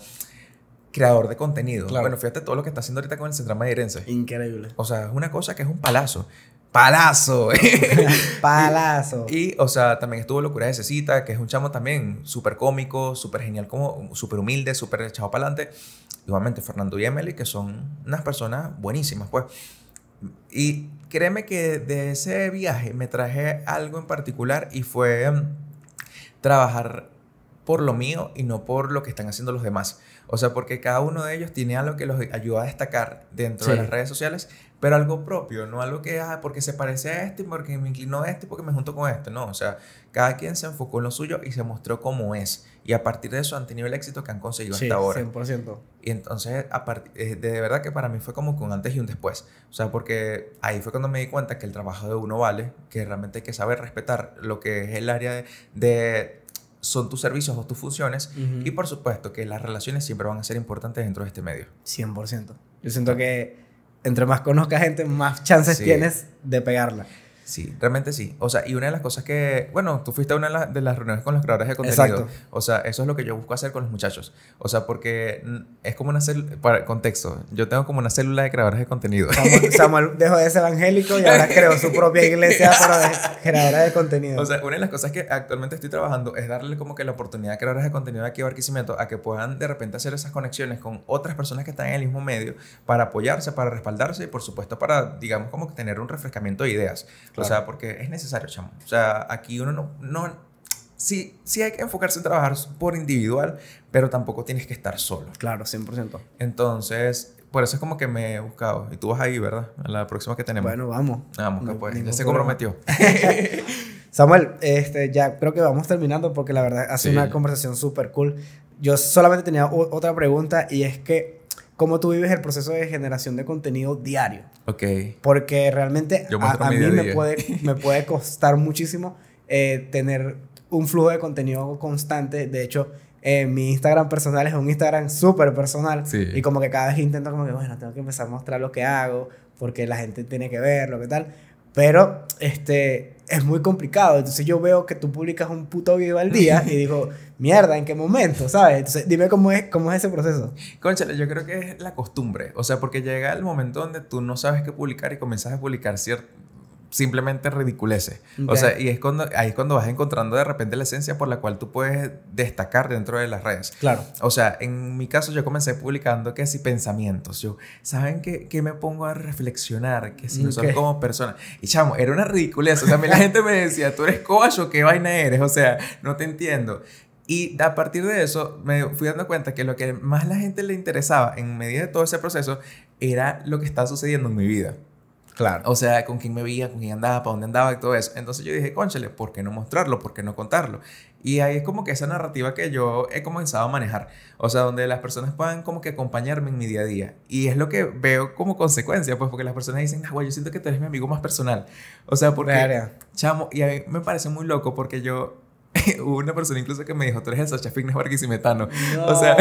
A: creador de contenido. Bueno, fíjate todo lo que está haciendo ahorita con el Central Madirense. Increíble. O sea, es una cosa que es un palazo palazo. palazo. Y, o sea, también estuvo Locura de Cecita, que es un chamo también súper cómico, súper genial, como súper humilde, súper echado para adelante. Igualmente, Fernando y Emily, que son unas personas buenísimas, pues. Y créeme que de ese viaje me traje algo en particular y fue em, trabajar por lo mío y no por lo que están haciendo los demás. O sea, porque cada uno de ellos tiene algo que los ayuda a destacar dentro de las redes sociales pero algo propio, no algo que ah, porque se parece a este, porque me inclinó a este, porque me junto con este, no, o sea, cada quien se enfocó en lo suyo y se mostró cómo es, y a partir de eso han tenido el éxito que han conseguido hasta ahora. 100%. Y entonces, a eh, de verdad que para mí fue como con antes y un después, o sea, porque ahí fue cuando me di cuenta que el trabajo de uno vale, que realmente hay que saber respetar lo que es el área de, son tus servicios o tus funciones. Y por supuesto que las relaciones siempre van a ser importantes dentro de este medio. 100%. Yo siento que entre más conozcas gente, más chances tienes de pegarla. Sí, realmente sí. O sea, y una de las cosas que, bueno, tú fuiste a una de las, reuniones con los creadores de contenido. Exacto. O sea, eso es lo que yo busco hacer con los muchachos. O sea, porque es como una célula, para contexto, yo tengo como una célula de creadores de contenido.
B: Samuel, dejó
A: de ser evangélico y ahora creó su propia iglesia para de creadores de contenido. O sea, una de las cosas que actualmente estoy trabajando es darle como que la oportunidad a creadores de contenido de aquí a Barquisimeto a que puedan de repente hacer esas conexiones con otras personas que están en el mismo medio para apoyarse, para respaldarse y por supuesto para, digamos, como que tener un refrescamiento de ideas. O sea, porque es necesario, chamo. O sea, aquí uno no... no sí, sí hay que enfocarse en trabajar por individual, pero tampoco tienes que estar solo. Claro, 100%. Entonces, por eso es como que me he buscado. Y tú vas ahí, ¿verdad? A la próxima que tenemos. Bueno, vamos. Ah, vamos, pues, pues, Ya se comprometió.
B: Samuel, este, ya creo que vamos terminando porque la verdad hace una conversación súper cool. Yo solamente tenía otra pregunta y es que cómo tú vives el proceso de generación de contenido diario. Ok. Porque realmente a, mí me, Puede, costar muchísimo eh, tener un flujo de contenido constante. De hecho, eh, mi Instagram personal es un Instagram súper personal. Y como que cada vez intento como que, bueno, tengo que empezar a mostrar lo que hago, porque la gente tiene que verlo qué tal. Pero, este, es muy complicado. Entonces yo veo que tú publicas un puto video al día y digo, mierda, ¿en qué momento? ¿Sabes? Entonces dime cómo es, cómo es ese proceso.
A: Conchale, yo creo que es la costumbre. O sea, porque llega el momento donde tú no sabes qué publicar y comenzas a publicar cierto simplemente ridiculeces. O sea, y es cuando, ahí es cuando vas encontrando de repente la esencia por la cual tú puedes destacar dentro de las redes. Claro. O sea, en mi caso yo comencé publicando que si pensamientos, yo, ¿saben qué, que me pongo a reflexionar? Que si okay. soy como persona. Y chamo, era una ridiculez. también la gente me decía, tú eres coacho, ¿qué vaina eres? O sea, no te entiendo. Y a partir de eso me fui dando cuenta que lo que más la gente le interesaba en medida de todo ese proceso era lo que está sucediendo en mi vida. Claro. O sea, con quién me veía, con quién andaba, para dónde andaba y todo eso. Entonces yo dije, conchale, ¿por qué no mostrarlo? ¿Por qué no contarlo? Y ahí es como que esa narrativa que yo he comenzado a manejar. O sea, donde las personas puedan como que acompañarme en mi día a día. Y es lo que veo como consecuencia, pues porque las personas dicen, ah, güey, yo siento que tú eres mi amigo más personal. O sea, porque... Chamo, y a mí me parece muy loco porque yo hubo una persona incluso que me dijo, tú eres el Sacha Fitness Barquisimetano. O sea,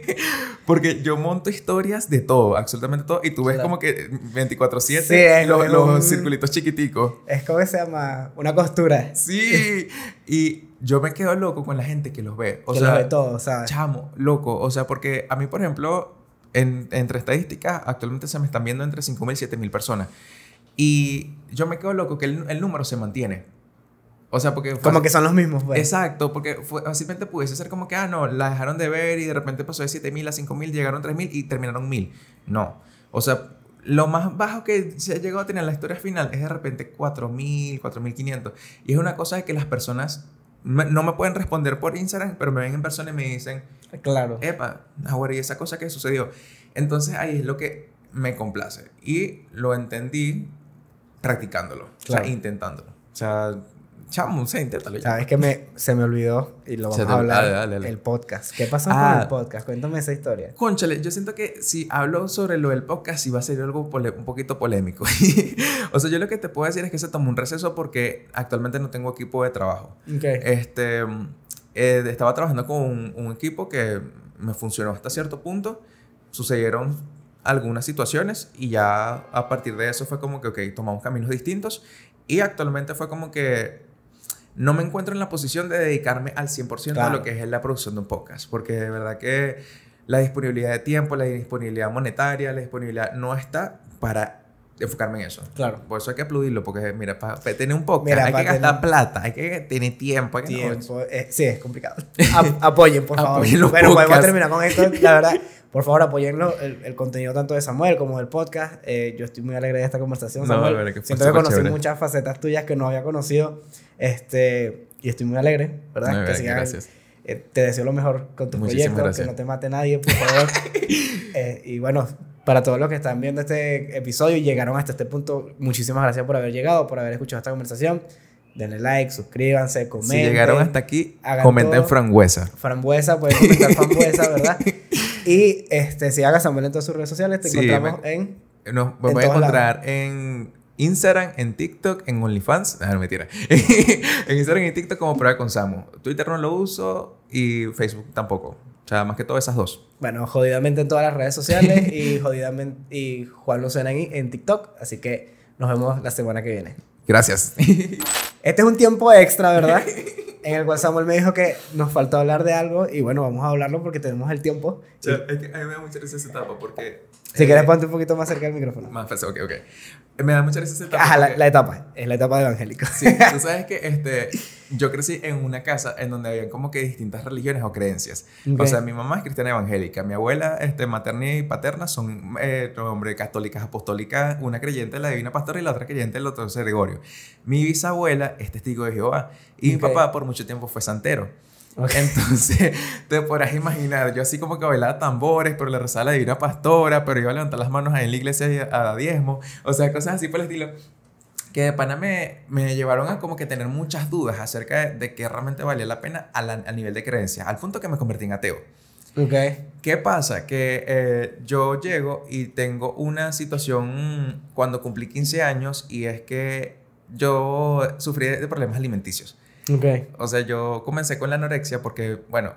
A: porque yo monto historias de todo, absolutamente todo, y tú ves como que 24-7 los, circulitos chiquiticos.
B: Es como que se llama una costura.
A: Sí, y yo me quedo loco con la gente que los ve. O sea, todo, Chamo, loco. O sea, porque a mí, por ejemplo, entre estadísticas, actualmente se me están viendo entre 5.000 y 7.000 personas. Y yo me quedo loco que el número se mantiene. O sea, porque... como que son los mismos, güey. Pues. Exacto, porque fue, simplemente pudiese ser como que, ah, no, la dejaron de ver y de repente pasó de 7.000 a 5.000, llegaron 3.000 y terminaron 1.000. No. O sea, lo más bajo que se ha llegado a tener en la historia final es de repente 4.000, 4.500. Y es una cosa de que las personas no me pueden responder por Instagram, pero me ven en persona y me dicen, claro. Epa, ahora y esa cosa que sucedió. Entonces ahí es lo que me complace. Y lo entendí practicándolo, o sea, intentándolo. O sea, Chamo, se Ya. Sabes ah, que me,
B: se me olvidó y lo vamos a hablar. El podcast. ¿Qué pasó con ah. el podcast? Cuéntame esa historia.
A: Conchale, yo siento que si hablo sobre lo del podcast, Iba a ser algo un poquito polémico. o sea, yo lo que te puedo decir es que se tomó un receso porque actualmente no tengo equipo de trabajo. Este, eh, estaba trabajando con un, un equipo que me funcionó hasta cierto punto. Sucedieron algunas situaciones y ya a partir de eso fue como que, ok, tomamos caminos distintos y actualmente fue como que no me encuentro en la posición de dedicarme al 100% a lo que es la producción de un podcast, porque de verdad que la disponibilidad de tiempo, la disponibilidad monetaria, la disponibilidad no está para enfocarme en eso. Claro. Por eso hay que aplaudirlo, porque mira, para tener un podcast hay que gastar plata, hay que tener tiempo. Hay eh, sí, es complicado. apoyen, por favor. pero bueno, podemos terminar con esto, la verdad. Por favor, apoyenlo,
B: el, contenido tanto de Samuel como del podcast. Eh, yo estoy muy alegre de esta conversación, no, Samuel. que Siento que conocí muchas facetas tuyas que no había conocido. Este, y estoy muy alegre, ¿verdad? que sigan, gracias. Eh, te deseo lo mejor con tus proyectos, que no te mate nadie, por favor. Eh, y bueno, para todos los que están viendo este episodio y llegaron hasta este punto, muchísimas gracias por haber llegado, por haber escuchado esta conversación. Denle like, suscríbanse, comenten. Si llegaron hasta aquí, comenten frambuesa. Frambuesa, pueden frambuesa, ¿verdad? Y este, si a Samuel en todas sus redes sociales. Te encontramos en.
A: Nos voy a encontrar en Instagram, en TikTok, en OnlyFans. déjame ah, no, en Instagram y TikTok como prueba con Samu. Twitter no lo uso y Facebook tampoco. O sea, más que todas esas dos.
B: Bueno, jodidamente en todas las redes sociales y jodidamente y Juan Lucena en, en TikTok. Así que nos vemos la semana que viene. Gracias. Este es un tiempo extra, ¿verdad? en el cual Samuel me dijo que nos faltó hablar de algo y bueno, vamos a hablarlo porque tenemos el tiempo. Yo, es
A: que a mí me da mucha risa esa etapa porque... Si quieres
B: eh, ponte un poquito más cerca del micrófono.
A: Más fácil, ok, ok.
B: Me da mucha risa esa etapa. la, etapa. Es la etapa de Sí,
A: tú sabes que este, yo crecí en una casa en donde había como que distintas religiones o creencias. O sea, mi mamá es cristiana evangélica, mi abuela este, materna y paterna son, eh, hombre, católicas, apostólicas, una creyente la Divina Pastora y la otra creyente El otro Gregorio. Mi bisabuela es testigo de Jehová y mi papá por mucho tiempo fue santero. Entonces, te podrás imaginar, yo así como que bailaba tambores, pero le rezaba la divina pastora, pero iba a levantar las manos ahí en la iglesia a, diezmo, o sea, cosas así por el estilo que de pana me, me, llevaron a como que tener muchas dudas acerca de, que realmente valía la pena Al nivel de creencia, al punto que me convertí en ateo. Okay. ¿Qué pasa? Que eh, yo llego y tengo una situación cuando cumplí 15 años y es que yo sufrí de problemas alimenticios. Okay. O sea, yo comencé con la anorexia porque, bueno,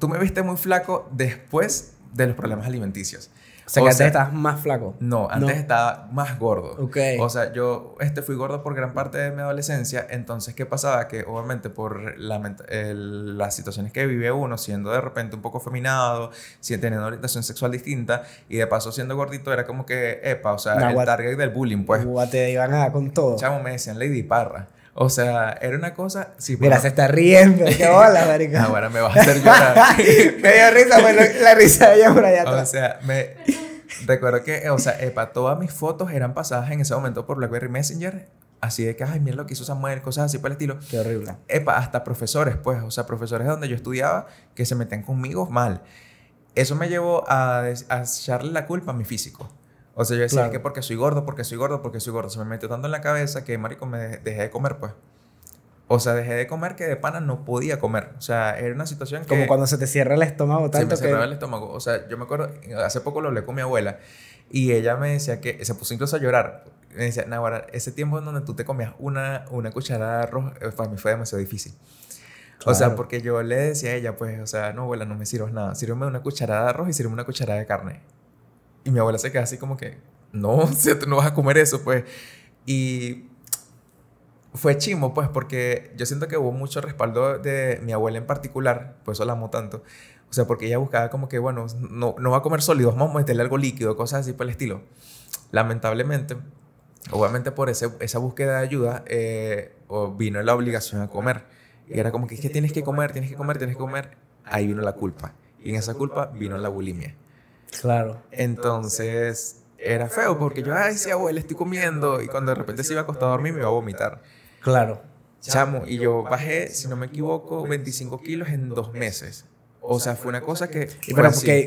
A: tú me viste muy flaco después de los problemas alimenticios. O sea, que antes estabas más flaco. No, antes estaba más gordo. Okay. O sea, yo este, fui gordo por gran parte de mi adolescencia. Entonces, ¿qué pasaba? Que obviamente por la, las situaciones que vive uno, siendo de repente un poco feminado, teniendo orientación sexual distinta, y de paso siendo gordito, era como que, epa, o sea, el target del bullying, pues. What te iban a con todo. Chamo, me decían Lady Parra. O sea, era una cosa. Sí, Mira, se está riendo. ¿Qué hola, marica? Ahora me va a hacer llorar. me dio risa, la risa de ella por allá atrás. O sea, me. Recuerdo que, o sea, epa, eh, todas mis fotos eran pasadas en ese momento por BlackBerry Messenger. Así de que, ay, mira lo que hizo Samuel, cosas así por el estilo. Qué horrible. Epa, hasta profesores, pues. O sea, profesores de donde yo estudiaba que se metían conmigo mal. Eso me llevó a echarle la culpa a mi físico. O sea, yo decía, que porque soy gordo, porque soy gordo, porque soy gordo. Se me metió tanto en la cabeza que, marico, me dejé de comer, pues. O sea, dejé de comer que de pana no podía comer. O sea, era una situación que... Como cuando
B: se te cierra el estómago tanto Se me cierra el
A: estómago. O sea, yo me acuerdo... Hace poco lo hablé con mi abuela. Y ella me decía que... Se puso incluso a llorar. Me decía, Nahuara, ese tiempo en donde tú te comías una, una cucharada de arroz... Eh, para mí fue demasiado difícil. O sea, porque yo le decía a ella, pues, o sea, no, abuela, no me sirvas nada. Sírveme una cucharada de arroz y sírveme una cucharada de carne. Y mi abuela se queda así como que, no, no vas a comer eso, pues. Y fue chimo, pues, porque yo siento que hubo mucho respaldo de mi abuela en particular, por pues eso la amo tanto. O sea, porque ella buscaba como que, bueno, no, va a comer sólidos, vamos a meterle algo líquido, cosas así por el estilo. Lamentablemente, obviamente por ese, esa búsqueda de ayuda, eh, vino la obligación a comer. Y era como que, es que tienes que comer, tienes que comer, tienes que comer. Ahí vino la culpa. Y en esa culpa vino la bulimia. Claro. Entonces era feo porque yo decía, sí, abuela, estoy comiendo y cuando de repente se iba a acostar a dormir me iba a vomitar. Claro. Chamo, y yo bajé, si no me equivoco, 25 kilos en dos meses. O sea, fue una cosa que... Y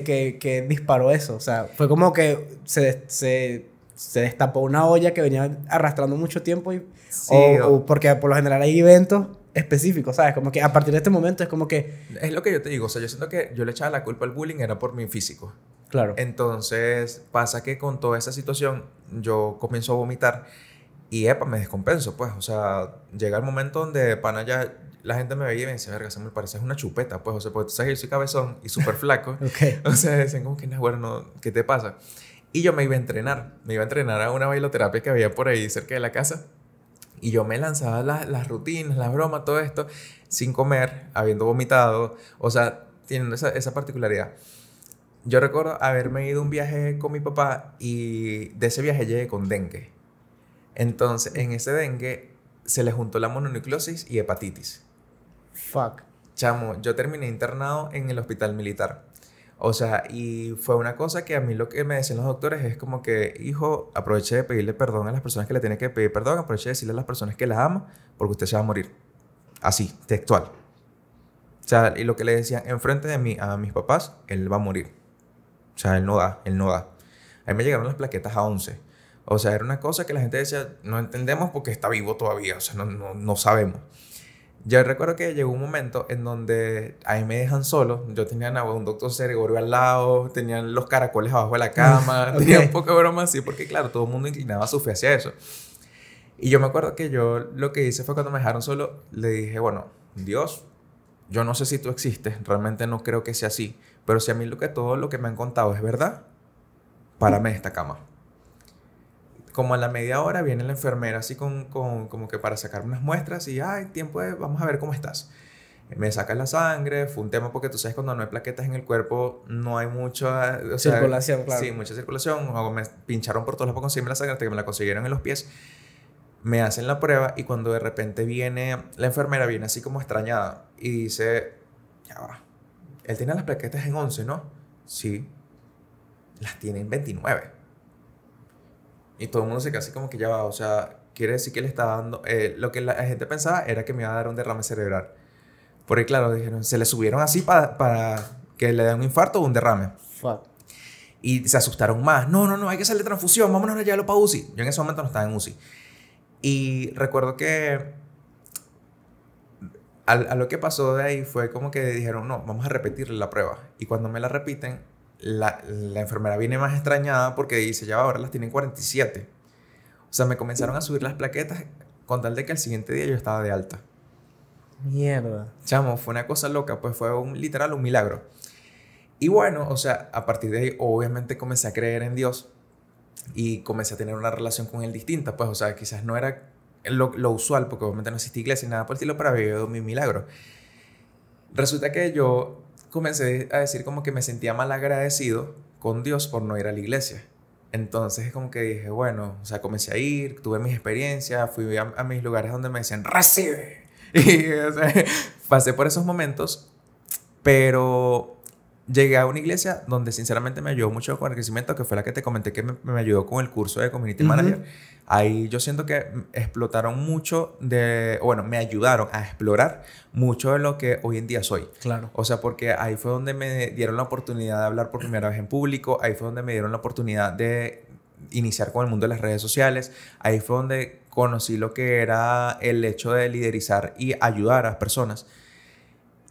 B: que, que, disparó eso. O sea, fue como que se, se, destapó una olla que venía arrastrando mucho tiempo y... o, porque por lo general hay eventos específicos ¿sabes? Como que a partir de este momento es como
A: que... Es lo que yo te digo, o sea, yo siento que yo le echaba la culpa al bullying era por mi físico. Claro. Entonces pasa que con toda esa situación yo comienzo a vomitar y epa, me descompenso, pues. O sea, llega el momento donde pana ya la gente me veía y me dice verga, se me parece una chupeta, pues. O sea, porque tú sabes, yo cabezón y súper flaco. O sea, dicen como que, no, bueno, ¿qué te pasa? Y yo me iba a entrenar. Me iba a entrenar a una bailoterapia que había por ahí cerca de la casa. Y yo me lanzaba las, rutinas, las bromas, todo esto, sin comer, habiendo vomitado. O sea, tienen esa, esa particularidad. Yo recuerdo haberme ido un viaje con mi papá y de ese viaje llegué con dengue. Entonces, en ese dengue se le juntó la mononucleosis y hepatitis. Fuck. Chamo, yo terminé internado en el hospital militar. O sea, y fue una cosa que a mí lo que me decían los doctores es como que, hijo, aproveche de pedirle perdón a las personas que le tienen que pedir perdón, aproveche de decirle a las personas que las ama, porque usted se va a morir. Así, textual. O sea, y lo que le decían enfrente de mí a mis papás, él va a morir. O sea, él no da, él no da. A mí me llegaron las plaquetas a 11. O sea, era una cosa que la gente decía, no entendemos porque está vivo todavía, o sea, no, no, no sabemos. Yo recuerdo que llegó un momento en donde ahí me dejan solo. Yo tenía un doctor Gregorio al lado, tenían los caracoles abajo de la cama, tenía un poco de broma así, porque claro, todo el mundo inclinaba su fe hacia eso. Y yo me acuerdo que yo lo que hice fue cuando me dejaron solo, le dije, bueno, Dios, yo no sé si tú existes, realmente no creo que sea así, pero si a mí lo que todo lo que me han contado es verdad, párame de esta cama. Como a la media hora viene la enfermera así con, como que para sacar unas muestras y, ay, tiempo de, vamos a ver cómo estás. Me saca la sangre, fue un tema porque tú sabes cuando no hay plaquetas en el cuerpo no hay mucha... circulación, claro. Sí, mucha circulación. O me pincharon por todos lados para conseguirme la sangre hasta que me la consiguieron en los pies me hacen la prueba y cuando de repente viene la enfermera, viene así como extrañada y dice, ya va, él tenía las plaquetas en 11, ¿no? Sí. Las tiene en 29. Y todo el mundo se queda así como que ya va, o sea, quiere decir que le está dando... Eh, lo que la gente pensaba era que me iba a dar un derrame cerebral. Porque claro, dijeron, se le subieron así para, que le dé un infarto o un derrame. Y se asustaron más. No, no, no, hay que hacerle transfusión, vámonos a lo para UCI. Yo en ese momento no estaba en UCI. Y recuerdo que a, lo que pasó de ahí fue como que dijeron, no, vamos a repetir la prueba. Y cuando me la repiten, la, la, enfermera viene más extrañada porque dice, ya ahora las tienen 47. O sea, me comenzaron a subir las plaquetas con tal de que al siguiente día yo estaba de alta.
B: Mierda.
A: Chamo, fue una cosa loca, pues fue un literal un milagro. Y bueno, o sea, a partir de ahí obviamente comencé a creer en Dios y comencé a tener una relación con Él distinta, pues, o sea, quizás no era lo, usual, porque obviamente no existía iglesia ni nada por el estilo, para veo mi milagro. Resulta que yo comencé a decir como que me sentía mal agradecido con Dios por no ir a la iglesia. Entonces como que dije, bueno, o sea, comencé a ir, tuve mis experiencias, fui a, mis lugares donde me decían, recibe. Y pasé por esos momentos, pero llegué a una iglesia donde sinceramente me ayudó mucho con el crecimiento, que fue la que te comenté que me, ayudó con el curso de Community Manager ahí yo siento que explotaron mucho de, bueno, me ayudaron a explorar mucho de lo que hoy en día soy. Claro. O sea, porque ahí fue donde me dieron la oportunidad de hablar por primera vez en público, ahí fue donde me dieron la oportunidad de iniciar con el mundo de las redes sociales, ahí fue donde conocí lo que era el hecho de liderizar y ayudar a las personas.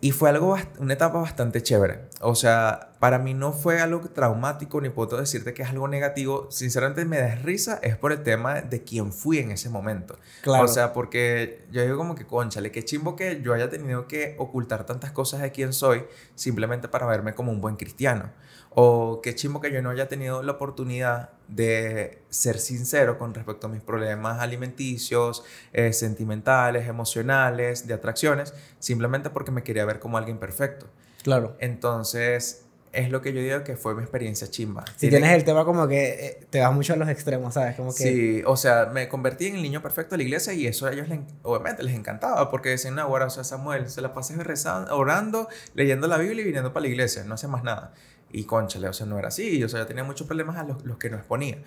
A: Y fue algo, una etapa bastante chévere. O sea, para mí no fue algo traumático, ni puedo decirte que es algo negativo. Sinceramente me da risa, es por el tema de quién fui en ese momento. Claro. O sea, porque yo digo como que, conchale, qué chimbo que yo haya tenido que ocultar tantas cosas de quién soy simplemente para verme como un buen cristiano. O qué chimo que yo no haya tenido la oportunidad de ser sincero con respecto a mis problemas alimenticios, eh, sentimentales, emocionales, de atracciones, simplemente porque me quería ver como alguien perfecto. Claro. Entonces, es lo que yo digo que fue mi experiencia chimba. Si tienes
B: el tema como que eh, te vas mucho a los extremos, ¿sabes? Sí,
A: o sea, me convertí en el niño perfecto de la iglesia y eso a ellos obviamente les encantaba porque decían, ahora, o sea, Samuel, se la pases rezando, orando, leyendo la Biblia y viniendo para la iglesia, no hace más nada. Y conchale, o sea, no era así. O sea, yo tenía muchos problemas a los, que nos ponía,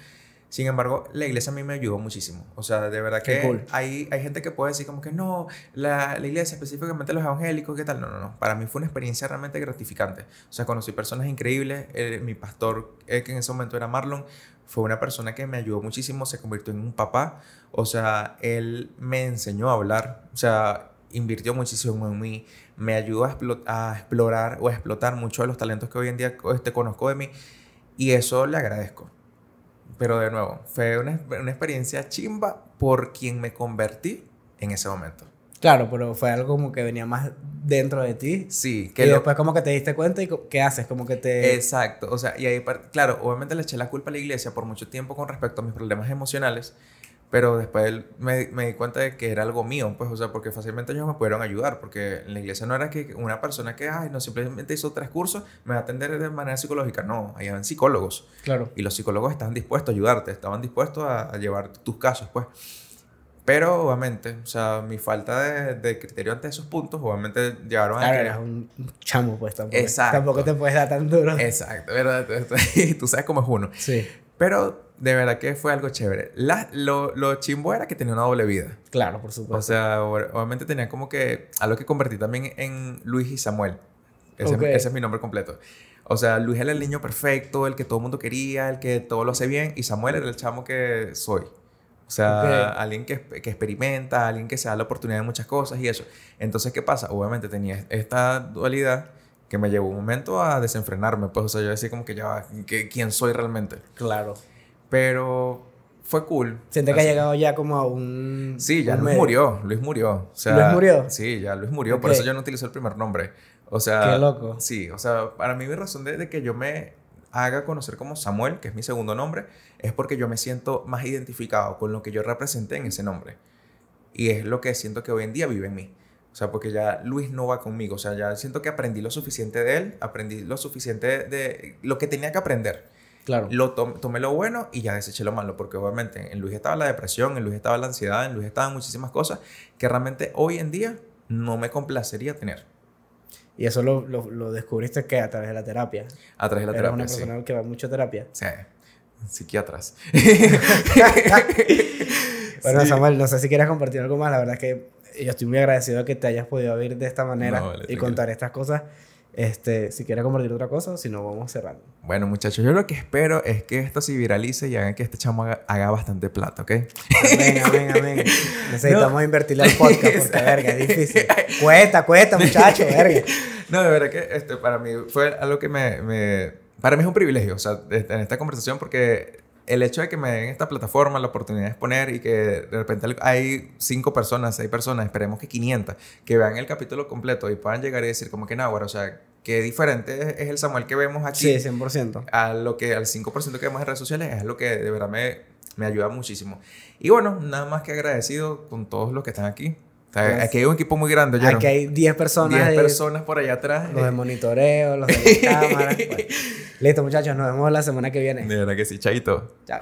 A: Sin embargo, la iglesia a mí me ayudó muchísimo. O sea, de verdad que hay, gente que puede decir como que no, la, iglesia, específicamente los evangélicos, ¿qué tal? No, no, no. Para mí fue una experiencia realmente gratificante. O sea, conocí personas increíbles. Eh, mi pastor, eh, que en ese momento era Marlon, fue una persona que me ayudó muchísimo. Se convirtió en un papá. O sea, él me enseñó a hablar. O sea, invirtió muchísimo en mí, me ayudó a, explorar o a explotar muchos de los talentos que hoy en día este, conozco de mí y eso le agradezco. Pero de nuevo, fue una, una experiencia chimba por quien me convertí en ese momento. Claro, pero fue algo como que venía más dentro de ti. Sí. Que y después como que te diste cuenta y ¿qué haces? Como que te... Exacto. O sea, y ahí, claro, obviamente le eché la culpa a la iglesia por mucho tiempo con respecto a mis problemas emocionales. Pero después me, me, di cuenta de que era algo mío, pues, o sea, porque fácilmente ellos me pudieron ayudar, porque en la iglesia no era que una persona que, ay, no, simplemente hizo tres cursos, me va a atender de manera psicológica. No, ahí eran psicólogos. Claro. Y los psicólogos estaban dispuestos a ayudarte, estaban dispuestos a, llevar tus casos, pues. Pero, obviamente, o sea, mi falta de, criterio ante esos puntos, obviamente, llevaron a... Claro, eras un chamo, pues, tampoco. Exacto.
B: Tampoco te puedes dar tan duro. Exacto,
A: verdad tú sabes cómo es uno. Sí. Pero de verdad que fue algo chévere. lo, chimbo era que tenía una doble vida. Claro, por supuesto. O sea, obviamente tenía como que a lo que convertí también en Luis y Samuel. Ese, es, mi nombre completo. O sea, Luis era el niño perfecto, el que todo el mundo quería, el que todo lo hace bien, y Samuel era el chamo que soy. O sea, alguien que, que, experimenta, alguien que se da la oportunidad de muchas cosas y eso. Entonces, ¿qué pasa? Obviamente tenía esta dualidad que me llevó un momento a desenfrenarme. Pues, o sea, yo decía como que ya, ¿quién soy realmente?
B: Claro. Pero fue cool. Siente que ha llegado ya como a un... Sí, ya Luis murió, Luis murió. ¿Luis murió? Sí, ya Luis murió, por eso yo
A: no utilizo el primer nombre. O sea... Qué loco. Sí, o sea, para mí mi razón de, que yo me haga conocer como Samuel, que es mi segundo nombre, es porque yo me siento más identificado con lo que yo representé en ese nombre. Y es lo que siento que hoy en día vive en mí. O sea, porque ya Luis no va conmigo. O sea, ya siento que aprendí lo suficiente de él, aprendí lo suficiente de lo que tenía que aprender lo tomé lo bueno y ya deseché lo malo, porque obviamente en Luis estaba la depresión, en Luis estaba la ansiedad, en Luis estaban muchísimas cosas que realmente hoy en día no me complacería tener. Y eso lo,
B: lo, descubriste que a través de la terapia. A través de la terapia. terapia. una
A: persona que va mucho a terapia. Sí, psiquiatras. bueno, Samuel, no sé
B: si quieres compartir algo más. La verdad es que yo estoy muy agradecido que te hayas podido abrir de esta manera y contar estas cosas este, si quiera compartir otra cosa, si no, vamos cerrando.
A: Bueno, muchachos, yo lo que espero es que esto se viralice y hagan que este chamo haga, bastante plata, ¿ok? Amén, amén, amén. Necesitamos invertirle al podcast porque, verga, es difícil. Cuesta, cuesta, muchachos, verga. No, de verdad que este, para mí fue algo que me, me... Para mí es un privilegio, o sea, este, en esta conversación porque el hecho de que me den esta plataforma, la oportunidad de exponer y que de repente hay cinco personas, seis personas, esperemos que 500, que vean el capítulo completo y puedan llegar y decir como que bueno, o sea, qué diferente es el Samuel que vemos aquí. Sí, 100%. A lo que, al 5% que vemos en redes sociales, es lo que de verdad me, me ayuda muchísimo. Y bueno, nada más que agradecido con todos los que están aquí aquí hay un equipo muy grande. ¿ya aquí hay 10 personas. 10 personas por allá atrás. Los de monitoreo, los de cámaras
B: Listo, muchachos. Nos vemos la semana que viene.
A: De verdad que sí. Chaito. Chao.